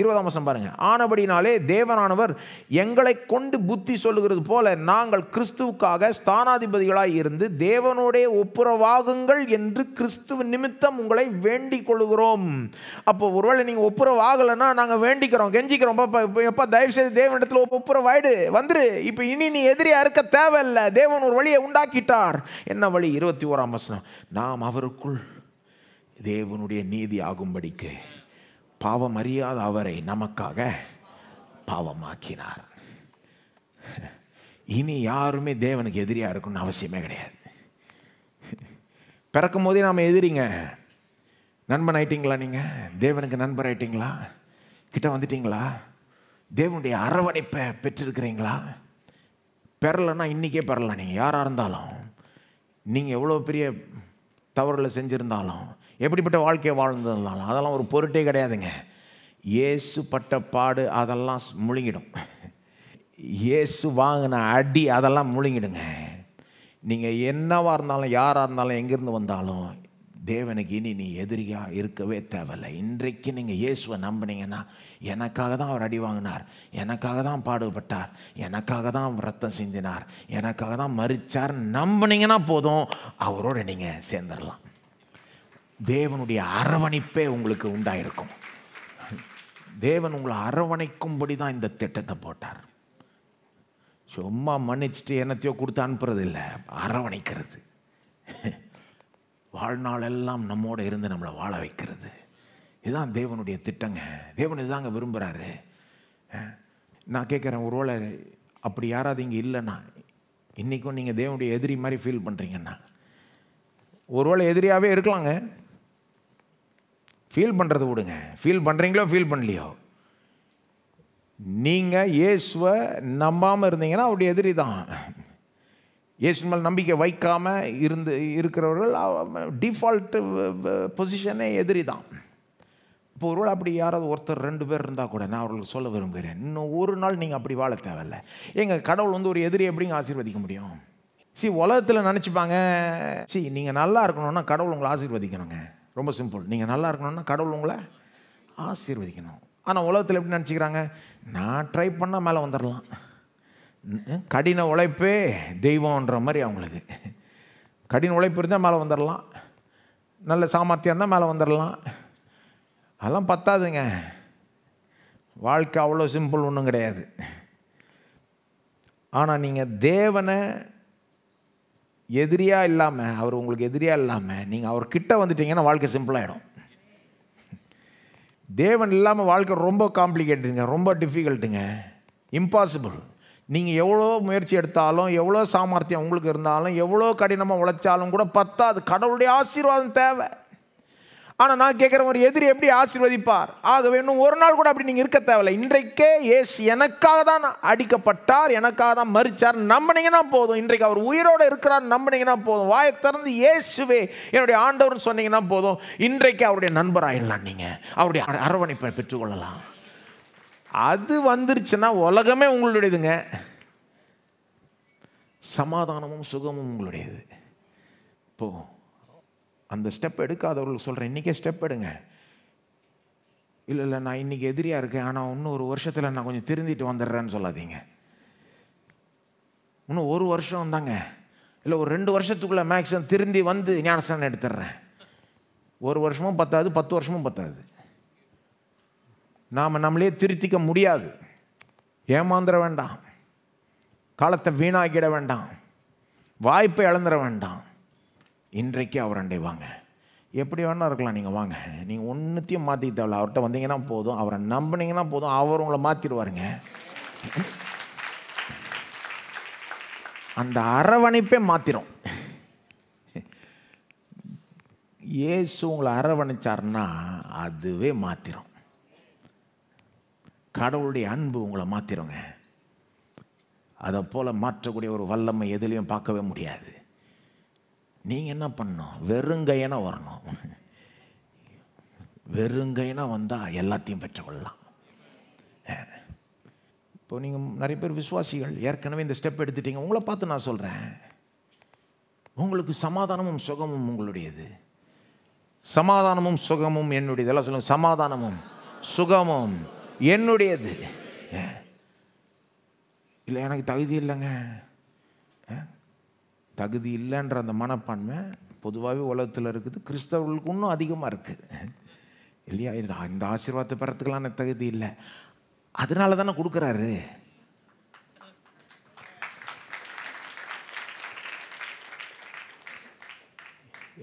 இருபதாம் வசம் பாருங்க ஆனபடினாலே தேவனானவர் எங்களை கொண்டு புத்தி சொல்லுகிறது போல நாங்கள் கிறிஸ்துவுக்காக ஸ்தானாதிபதிகளாய் இருந்து தேவனோடே ஒப்புரவாகுங்கள் என்று கிறிஸ்துவ நிமித்தம் உங்களை வேண்டிக் கொள்கிறோம் அப்போ ஒருவேளை நீங்கள் ஒப்புரவாகலைன்னா நாங்கள் வேண்டிக்கிறோம் கெஞ்சிக்கிறோம் எப்போ எப்போ செய்து தேவனிடத்தில் ஒப்புரவாயிடு வந்துரு இப்போ இனி நீ எதிரியாக இருக்க தேவையில்லை தேவன் ஒரு வழியை உண்டாக்கிட்டார் என்ன வழி இருபத்தி ஓராம் வசனம் நாம் அவருக்குள் தேவனுடைய நீதி ஆகும்படிக்கு பாவம் அறியாத அவரை நமக்காக பாவமாக்கினார் இனி யாருமே தேவனுக்கு எதிரியாக இருக்கணும்னு அவசியமே கிடையாது பிறக்கும் போதே நாம் எதிரிங்க நண்பன் ஆயிட்டிங்களா நீங்கள் தேவனுக்கு நண்பர் ஆயிட்டிங்களா கிட்ட வந்துட்டீங்களா தேவனுடைய அரவணைப்பை பெற்றிருக்கிறீங்களா பெறலைன்னா இன்றைக்கே பெறலாம் நீங்கள் யாராக இருந்தாலும் நீங்கள் எவ்வளோ பெரிய தவறுகளை செஞ்சுருந்தாலும் எப்படிப்பட்ட வாழ்க்கையை வாழ்ந்ததுனாலும் அதெல்லாம் ஒரு பொருட்டே கிடையாதுங்க இயேசு பட்ட பாடு அதெல்லாம் முழுங்கிடும் இயேசு வாங்கின அடி அதெல்லாம் முழுங்கிடுங்க நீங்கள் என்னவாக இருந்தாலும் யாராக இருந்தாலும் எங்கேருந்து வந்தாலும் தேவனுக்கு இனி நீ எதிரியாக இருக்கவே தேவையில்லை இன்றைக்கு நீங்கள் இயேசுவை நம்பினீங்கன்னா எனக்காக தான் அவர் அடி வாங்கினார் எனக்காக தான் பாடுபட்டார் எனக்காக தான் ரத்தம் சிந்தினார் எனக்காக தான் மறிச்சார் நம்பினீங்கன்னா போதும் அவரோடு நீங்கள் சேர்ந்துடலாம் தேவனுடைய அரவணைப்பே உங்களுக்கு உண்டாயிருக்கும் தேவன் உங்களை அரவணைக்கும்படி தான் இந்த திட்டத்தை போட்டார் சும்மா மன்னிச்சுட்டு என்னத்தையோ கொடுத்து அனுப்புறது இல்லை அரவணைக்கிறது வாழ்நாள் எல்லாம் நம்மோடு இருந்து நம்மளை வாழ வைக்கிறது இதுதான் தேவனுடைய திட்டங்க தேவன் இதுதாங்க விரும்புகிறாரு நான் கேட்குறேன் ஒருவேளை அப்படி யாராவது இங்கே இல்லைன்னா இன்றைக்கும் நீங்கள் தேவனுடைய எதிரி மாதிரி ஃபீல் பண்ணுறீங்கன்னா ஒருவேளை எதிரியாகவே இருக்கலாங்க ஃபீல் பண்ணுறது விடுங்க ஃபீல் பண்ணுறீங்களோ ஃபீல் பண்ணலையோ நீங்கள் இயேசுவை நம்பாமல் இருந்தீங்கன்னா அவருடைய எதிரி தான் இயேசு மேல் நம்பிக்கை வைக்காமல் இருந்து இருக்கிறவர்கள் டிஃபால்ட்டு பொசிஷனே எதிரி தான் இப்போ ஒருவேளை அப்படி யாராவது ஒருத்தர் ரெண்டு பேர் இருந்தால் கூட நான் அவர்களுக்கு சொல்ல விரும்புகிறேன் இன்னும் ஒரு நாள் நீங்கள் அப்படி வாழ தேவையில்ல எங்கள் கடவுள் வந்து ஒரு எதிரி எப்படிங்க ஆசீர்வதிக்க முடியும் சி உலகத்தில் நினச்சிப்பாங்க சி நீங்கள் நல்லா இருக்கணும்னா கடவுள் உங்களை ஆசீர்வதிக்கணுங்க ரொம்ப சிம்பிள் நீங்கள் நல்லா இருக்கணும்னா கடவுள் உங்களை ஆசீர்வதிக்கணும் ஆனால் உலகத்தில் எப்படி நினச்சிக்கிறாங்க நான் ட்ரை பண்ணால் மேலே வந்துடலாம் கடின உழைப்பே தெய்வம்ன்ற மாதிரி அவங்களுக்கு கடின உழைப்பு இருந்தால் மேலே வந்துடலாம் நல்ல சாமர்த்தியம் தான் மேலே வந்துடலாம் அதெல்லாம் பத்தாதுங்க வாழ்க்கை அவ்வளோ சிம்பிள் ஒன்றும் கிடையாது ஆனால் நீங்கள் தேவனை எதிரியாக இல்லாமல் அவர் உங்களுக்கு எதிரியாக இல்லாமல் நீங்கள் அவர் கிட்ட வந்துட்டீங்கன்னா வாழ்க்கை சிம்பிளாகிடும் தேவன் இல்லாமல் வாழ்க்கை ரொம்ப காம்ப்ளிகேட்டுங்க ரொம்ப டிஃபிகல்ட்டுங்க இம்பாசிபிள் நீங்கள் எவ்வளோ முயற்சி எடுத்தாலும் எவ்வளோ சாமர்த்தியம் உங்களுக்கு இருந்தாலும் எவ்வளோ கடினமாக உழைச்சாலும் கூட பத்தாது கடவுளுடைய ஆசீர்வாதம் தேவை ஆனால் நான் கேட்குற ஒரு எதிரி எப்படி ஆசீர்வதிப்பார் ஆகவே இன்னும் ஒரு நாள் கூட அப்படி நீங்கள் இருக்க தேவையில்லை இன்றைக்கே ஏசு எனக்காக தான் அடிக்கப்பட்டார் எனக்காக தான் மறிச்சார் நம்பினீங்கன்னா போதும் இன்றைக்கு அவர் உயிரோடு இருக்கிறார் நம்பினீங்கன்னா போதும் வாயை திறந்து இயேசுவே என்னுடைய ஆண்டவர்னு சொன்னீங்கன்னா போதும் இன்றைக்கு அவருடைய நண்பராயிடலாம் நீங்கள் அவருடைய அரவணைப்பை பெற்றுக்கொள்ளலாம் அது வந்துருச்சுன்னா உலகமே உங்களுடையதுங்க சமாதானமும் சுகமும் உங்களுடையது போகும் அந்த ஸ்டெப் எடுக்காதவர்களுக்கு சொல்கிறேன் இன்றைக்கே ஸ்டெப் எடுங்க இல்லை இல்லை நான் இன்றைக்கி எதிரியாக இருக்கேன் ஆனால் இன்னும் ஒரு வருஷத்தில் நான் கொஞ்சம் திருந்திட்டு வந்துடுறேன்னு சொல்லாதீங்க இன்னும் ஒரு வருஷம் தாங்க இல்லை ஒரு ரெண்டு வருஷத்துக்குள்ளே மேக்ஸிமம் திருந்தி வந்து ஞானஸ்தானம் எடுத்துடுறேன் ஒரு வருஷமும் பத்தாது பத்து வருஷமும் பத்தாது நாம் நம்மளே திருத்திக்க முடியாது ஏமாந்துட வேண்டாம் காலத்தை வீணாக்கிட வேண்டாம் வாய்ப்பை இழந்துட வேண்டாம் இன்றைக்கு அவர் அண்டை வாங்க எப்படி வேணால் இருக்கலாம் நீங்கள் வாங்க நீங்கள் ஒன்றுத்தையும் மாற்றிக்க தேவையில்ல அவர்கிட்ட வந்தீங்கன்னா போதும் அவரை நம்பினீங்கன்னா போதும் அவர் உங்களை மாற்றிடுவாருங்க அந்த அரவணைப்பே மாத்திரும் ஏசு உங்களை அரவணைச்சார்னா அதுவே மாத்திரும் கடவுளுடைய அன்பு உங்களை மாற்றிடுங்க அதை போல் மாற்றக்கூடிய ஒரு வல்லமை எதுலேயும் பார்க்கவே முடியாது நீங்கள் என்ன பண்ணணும் வெறுங்கையனா வரணும் வெறுங்கையனா வந்தால் எல்லாத்தையும் பெற்றுக்கொள்ளலாம் இப்போ நீங்கள் நிறைய பேர் விசுவாசிகள் ஏற்கனவே இந்த ஸ்டெப் எடுத்துட்டீங்க உங்களை பார்த்து நான் சொல்கிறேன் உங்களுக்கு சமாதானமும் சுகமும் உங்களுடையது சமாதானமும் சுகமும் என்னுடையது எல்லாம் சொல்லுங்க சமாதானமும் சுகமும் என்னுடையது இல்லை எனக்கு தகுதி இல்லைங்க தகுதி இல்லைன்ற அந்த மனப்பான்மை பொதுவாகவே உலகத்தில் இருக்குது கிறிஸ்தவர்களுக்கு இன்னும் அதிகமாக இருக்குது இல்லையா இந்த ஆசீர்வாதத்தை பெறத்துக்கெல்லாம் அந்த தகுதி இல்லை அதனால தானே கொடுக்குறாரு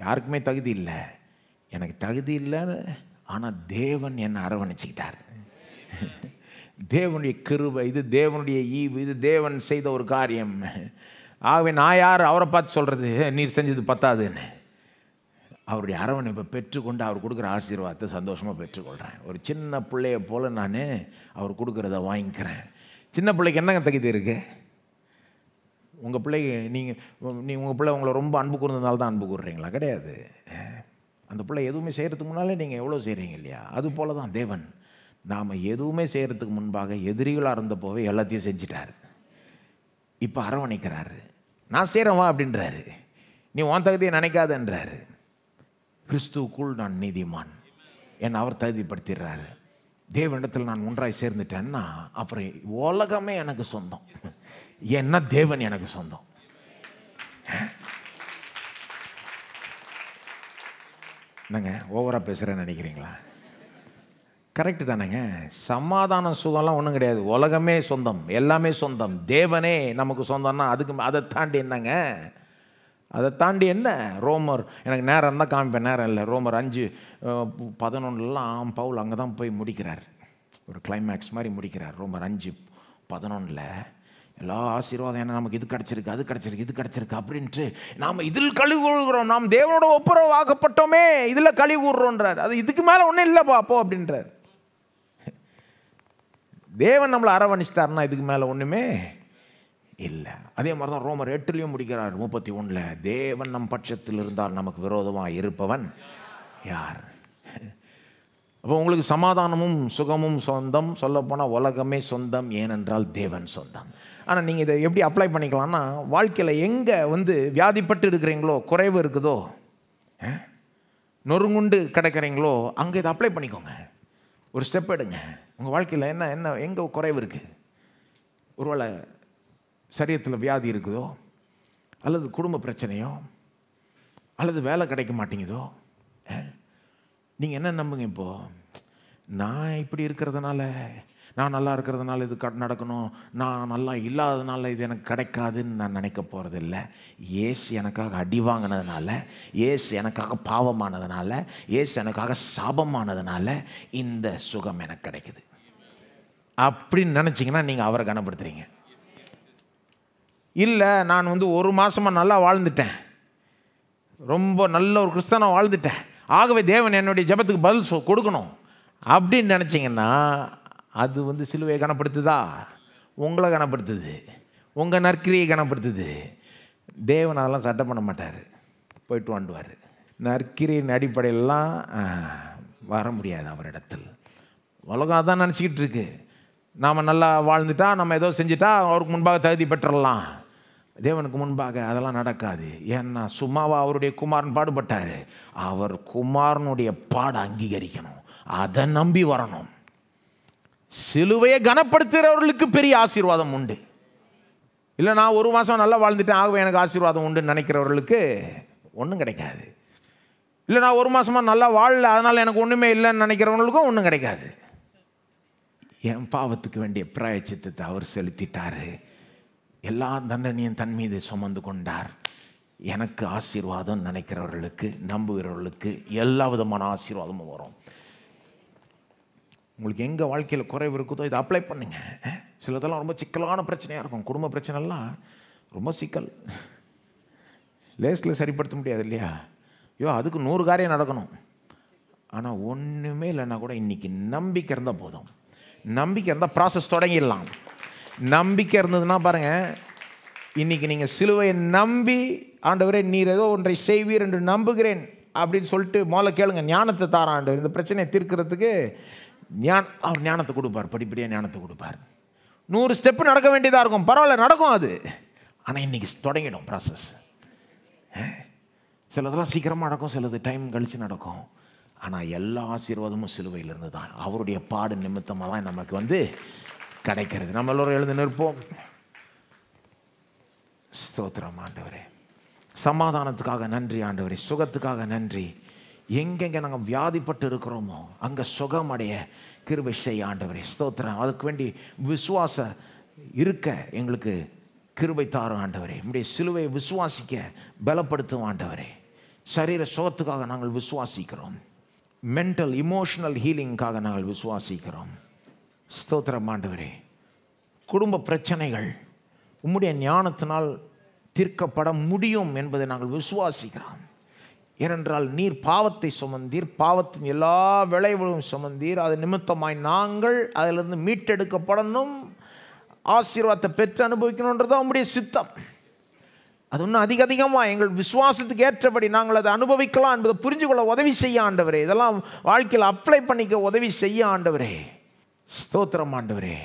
யாருக்குமே தகுதி இல்லை எனக்கு தகுதி இல்லை ஆனால் தேவன் என்னை அரவணைச்சிக்கிட்டார் தேவனுடைய கிருபை இது தேவனுடைய ஈவு இது தேவன் செய்த ஒரு காரியம் ஆகவே நான் யார் அவரை பார்த்து சொல்கிறது நீர் செஞ்சது பத்தாதுன்னு அவருடைய இப்போ பெற்றுக்கொண்டு அவர் கொடுக்குற ஆசீர்வாதத்தை சந்தோஷமாக பெற்றுக்கொள்கிறேன் ஒரு சின்ன பிள்ளையை போல் நான் அவர் கொடுக்குறத வாங்கிக்கிறேன் சின்ன பிள்ளைக்கு என்னங்க தகுதி இருக்குது உங்கள் பிள்ளைக்கு நீங்கள் நீ உங்கள் பிள்ளை உங்களை ரொம்ப அன்பு கூர்ந்ததுனால தான் அன்பு கூறுறீங்களா கிடையாது அந்த பிள்ளை எதுவுமே செய்கிறதுக்கு முன்னாலே நீங்கள் எவ்வளோ செய்கிறீங்க இல்லையா அது போல தான் தேவன் நாம் எதுவுமே செய்கிறதுக்கு முன்பாக எதிரிகளாக இருந்தப்போவே எல்லாத்தையும் செஞ்சிட்டார் இப்போ அரவணைக்கிறாரு நான் செய்கிறவா அப்படின்றாரு நீ உன் தகுதியை நினைக்காதன்றாரு கிறிஸ்துக்குள் நான் நீதிமான் என்னை அவர் தகுதிப்படுத்திடுறாரு தேவனிடத்தில் நான் ஒன்றாய் சேர்ந்துட்டேன்னா அப்புறம் உலகமே எனக்கு சொந்தம் என்ன தேவன் எனக்கு சொந்தம் நாங்கள் ஓவராக பேசுகிறேன்னு நினைக்கிறீங்களா கரெக்டு தானேங்க சமாதான சுகம்லாம் ஒன்றும் கிடையாது உலகமே சொந்தம் எல்லாமே சொந்தம் தேவனே நமக்கு சொந்தம்னா அதுக்கு அதை தாண்டி என்னங்க அதை தாண்டி என்ன ரோமர் எனக்கு நேரம் தான் காமிப்பேன் நேரம் இல்லை ரோமர் அஞ்சு பதினொன்றுலாம் பவுல் அங்கே தான் போய் முடிக்கிறார் ஒரு கிளைமேக்ஸ் மாதிரி முடிக்கிறார் ரோமர் அஞ்சு பதினொன்றில் எல்லா ஆசீர்வாதம் ஏன்னா நமக்கு இது கிடச்சிருக்கு அது கிடச்சிருக்கு இது கிடச்சிருக்கு அப்படின்ட்டு நாம் இதில் கழுவி கூறுகிறோம் நாம் தேவனோட ஒப்புரவாகப்பட்டோமே இதில் கழுவி கூறுறோன்றார் அது இதுக்கு மேலே ஒன்றும் இல்லைப்பா அப்போ அப்படின்றார் தேவன் நம்மளை அரவணிச்சிட்டாருன்னா இதுக்கு மேலே ஒன்றுமே இல்லை அதே மாதிரி தான் ரோமர் எட்டுலேயும் முடிக்கிறார் முப்பத்தி ஒன்றில் தேவன் நம் பட்சத்தில் இருந்தால் நமக்கு விரோதமாக இருப்பவன் யார் அப்போ உங்களுக்கு சமாதானமும் சுகமும் சொந்தம் சொல்லப்போனால் உலகமே சொந்தம் ஏனென்றால் தேவன் சொந்தம் ஆனால் நீங்கள் இதை எப்படி அப்ளை பண்ணிக்கலாம்னா வாழ்க்கையில் எங்கே வந்து வியாதிப்பட்டு இருக்கிறீங்களோ குறைவு இருக்குதோ நொறுங்குண்டு கிடைக்கிறீங்களோ அங்கே இதை அப்ளை பண்ணிக்கோங்க ஒரு ஸ்டெப் எடுங்க உங்கள் வாழ்க்கையில் என்ன என்ன எங்கே குறைவு இருக்குது ஒருவேளை சரீரத்தில் வியாதி இருக்குதோ அல்லது குடும்ப பிரச்சனையோ அல்லது வேலை கிடைக்க மாட்டேங்குதோ நீங்கள் என்ன நம்புங்க இப்போது நான் இப்படி இருக்கிறதுனால நான் நல்லா இருக்கிறதுனால இது நடக்கணும் நான் நல்லா இல்லாததுனால இது எனக்கு கிடைக்காதுன்னு நான் நினைக்க போகிறதில்ல ஏசு எனக்காக அடி வாங்கினதுனால ஏசு எனக்காக பாவமானதுனால ஏசு எனக்காக சாபமானதுனால இந்த சுகம் எனக்கு கிடைக்குது அப்படின்னு நினச்சிங்கன்னா நீங்கள் அவரை கனப்படுத்துறீங்க இல்லை நான் வந்து ஒரு மாதமாக நல்லா வாழ்ந்துட்டேன் ரொம்ப நல்ல ஒரு கிறிஸ்தனாக வாழ்ந்துட்டேன் ஆகவே தேவன் என்னுடைய ஜபத்துக்கு பதில் சொ கொடுக்கணும் அப்படின்னு நினச்சிங்கன்னா அது வந்து சிலுவையை கனப்படுத்துதா உங்களை கனப்படுத்துது உங்கள் நற்கிரியை கனப்படுத்துது தேவன் அதெல்லாம் சட்டம் பண்ண மாட்டார் போயிட்டு வாண்டுவார் நற்கிரியின் அடிப்படையிலலாம் வர முடியாது அவரிடத்தில் உலகம் அதான் நினச்சிக்கிட்டு இருக்கு நாம் நல்லா வாழ்ந்துட்டா நம்ம ஏதோ செஞ்சுட்டா அவருக்கு முன்பாக தகுதி பெற்றலாம் தேவனுக்கு முன்பாக அதெல்லாம் நடக்காது ஏன்னா சும்மாவா அவருடைய குமாரன் பாடுபட்டார் அவர் குமாரனுடைய பாடு அங்கீகரிக்கணும் அதை நம்பி வரணும் சிலுவையை கனப்படுத்துகிறவர்களுக்கு பெரிய ஆசீர்வாதம் உண்டு இல்லை நான் ஒரு மாதம் நல்லா வாழ்ந்துட்டேன் ஆகவே எனக்கு ஆசீர்வாதம் உண்டுன்னு நினைக்கிறவர்களுக்கு ஒன்றும் கிடைக்காது இல்லை நான் ஒரு மாதமாக நல்லா வாழல அதனால் எனக்கு ஒன்றுமே இல்லைன்னு நினைக்கிறவங்களுக்கும் ஒன்றும் கிடைக்காது என் பாவத்துக்கு வேண்டிய பிராயச்சித்தத்தை அவர் செலுத்திட்டார் எல்லா தண்டனையும் தன் மீது சுமந்து கொண்டார் எனக்கு ஆசீர்வாதம் நினைக்கிறவர்களுக்கு நம்புகிறவர்களுக்கு எல்லா விதமான ஆசீர்வாதமும் வரும் உங்களுக்கு எங்கே வாழ்க்கையில் குறைவு இருக்குதோ இதை அப்ளை பண்ணுங்கள் சிலதெல்லாம் ரொம்ப சிக்கலான பிரச்சனையாக இருக்கும் குடும்ப பிரச்சனைலாம் ரொம்ப சிக்கல் லேஸில் சரிப்படுத்த முடியாது இல்லையா ஐயோ அதுக்கு நூறு காரியம் நடக்கணும் ஆனால் ஒன்றுமே இல்லைன்னா கூட இன்றைக்கி நம்பிக்கை இருந்தால் போதும் நம்பிக்கை இருந்தால் ப்ராசஸ் தொடங்கிடலாம் நம்பிக்கை இருந்ததுன்னா பாருங்கள் இன்றைக்கி நீங்கள் சிலுவையை நம்பி ஆண்டவரே நீர் ஏதோ ஒன்றை செய்வீர் என்று நம்புகிறேன் அப்படின்னு சொல்லிட்டு மோல கேளுங்க ஞானத்தை தாரான் இந்த பிரச்சனையை தீர்க்கிறதுக்கு ஞான் அவர் ஞானத்தை கொடுப்பார் படிப்படியாக ஞானத்தை கொடுப்பார் நூறு ஸ்டெப்பு நடக்க வேண்டியதாக இருக்கும் பரவாயில்ல நடக்கும் அது ஆனால் இன்றைக்கி தொடங்கிடும் ப்ராசஸ் சிலதெல்லாம் சீக்கிரமாக நடக்கும் சிலது டைம் கழித்து நடக்கும் ஆனால் எல்லா ஆசீர்வாதமும் சிலுவையிலிருந்து தான் அவருடைய பாடு நிமித்தமாக தான் நமக்கு வந்து கிடைக்கிறது நம்ம எல்லோரும் எழுந்து நிற்போம் ஸ்தோத்திரம் ஆண்டவரே சமாதானத்துக்காக நன்றி ஆண்டவரே சுகத்துக்காக நன்றி எங்கெங்கே நாங்கள் வியாதிப்பட்டு இருக்கிறோமோ அங்கே சுகம் அடைய கிருபை செய்ய ஆண்டவரே ஸ்தோத்திரம் அதுக்கு வேண்டி விசுவாச இருக்க எங்களுக்கு கிருபை தாரும் ஆண்டவரே நம்முடைய சிலுவையை விசுவாசிக்க பலப்படுத்தும் ஆண்டவரே சரீர சுகத்துக்காக நாங்கள் விசுவாசிக்கிறோம் மென்டல் இமோஷனல் ஹீலிங்காக நாங்கள் விசுவாசிக்கிறோம் ஸ்தோத்திரம் ஆண்டவரே குடும்ப பிரச்சனைகள் உம்முடைய ஞானத்தினால் தீர்க்கப்பட முடியும் என்பதை நாங்கள் விசுவாசிக்கிறோம் ஏனென்றால் நீர் பாவத்தை சுமந்தீர் பாவத்தின் எல்லா விளைவுகளும் சுமந்தீர் அது நிமித்தமாய் நாங்கள் அதிலிருந்து மீட்டெடுக்கப்படணும் ஆசீர்வாதத்தை பெற்று அனுபவிக்கணுன்றது அவனுடைய சித்தம் அது இன்னும் அதிக அதிகமாக எங்கள் விசுவாசத்துக்கு ஏற்றபடி நாங்கள் அதை அனுபவிக்கலாம் என்பதை புரிஞ்சு கொள்ள உதவி செய்ய ஆண்டவரே இதெல்லாம் வாழ்க்கையில் அப்ளை பண்ணிக்க உதவி செய்ய ஆண்டவரே ஸ்தோத்திரம் ஆண்டவரே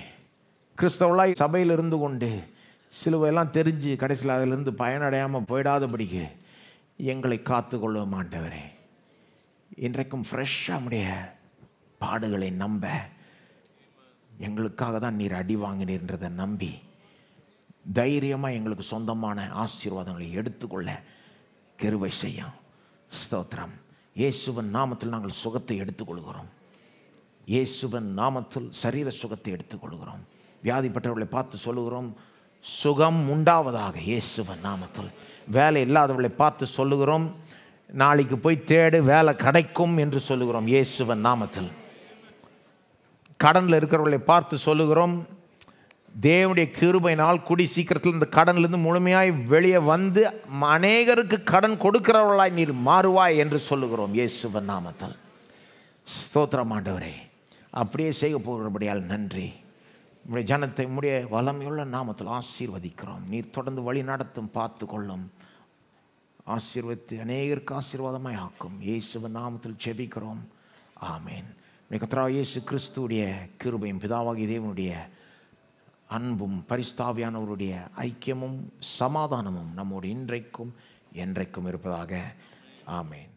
கிறிஸ்தவளாய் சபையில் இருந்து கொண்டு சிலுவையெல்லாம் தெரிஞ்சு கடைசியில் அதிலிருந்து பயனடையாமல் போயிடாதபடிக்கு எங்களை காத்துக்கொள்ளும் ஆண்டவரே இன்றைக்கும் ஃப்ரெஷ்ஷாக உடைய பாடுகளை நம்ப எங்களுக்காக தான் நீர் அடி வாங்கினீர்ன்றதை நம்பி தைரியமாக எங்களுக்கு சொந்தமான ஆசீர்வாதங்களை எடுத்துக்கொள்ள கெருவை செய்யும் ஸ்தோத்திரம் இயேசுவன் நாமத்தில் நாங்கள் சுகத்தை எடுத்துக்கொள்கிறோம் இயேசுவன் நாமத்தில் சரீர சுகத்தை எடுத்துக்கொள்கிறோம் வியாதிப்பட்டவர்களை பார்த்து சொல்லுகிறோம் சுகம் உண்டாவதாக இயேசுவன் நாமத்தில் வேலை இல்லாதவர்களை பார்த்து சொல்லுகிறோம் நாளைக்கு போய் தேடு வேலை கிடைக்கும் என்று சொல்லுகிறோம் இயேசுவன் நாமத்தில் கடனில் இருக்கிறவர்களை பார்த்து சொல்லுகிறோம் தேவனுடைய கிருபையினால் குடி சீக்கிரத்தில் இந்த கடன்லேருந்து முழுமையாய் வெளியே வந்து அநேகருக்கு கடன் கொடுக்கிறவர்களாய் நீர் மாறுவாய் என்று சொல்லுகிறோம் இயேசுவன் நாமத்தில் ஸ்தோத்திரமாண்டவரே அப்படியே செய்ய போகிறபடியால் நன்றி நம்முடைய ஜனத்தை உடைய வளமையுள்ள நாமத்தில் ஆசீர்வதிக்கிறோம் நீர் தொடர்ந்து வழி நடத்தும் பார்த்து கொள்ளும் ஆசீர்வதித்து அநேகருக்கு ஆசீர்வாதமாய் ஆக்கும் இயேசுவ நாமத்தில் செபிக்கிறோம் ஆமேன் கத்ரா இயேசு கிறிஸ்துவுடைய கிருபையும் பிதாவாகி தேவனுடைய அன்பும் பரிஸ்தாவியானவருடைய ஐக்கியமும் சமாதானமும் நம்மோடு இன்றைக்கும் என்றைக்கும் இருப்பதாக ஆமேன்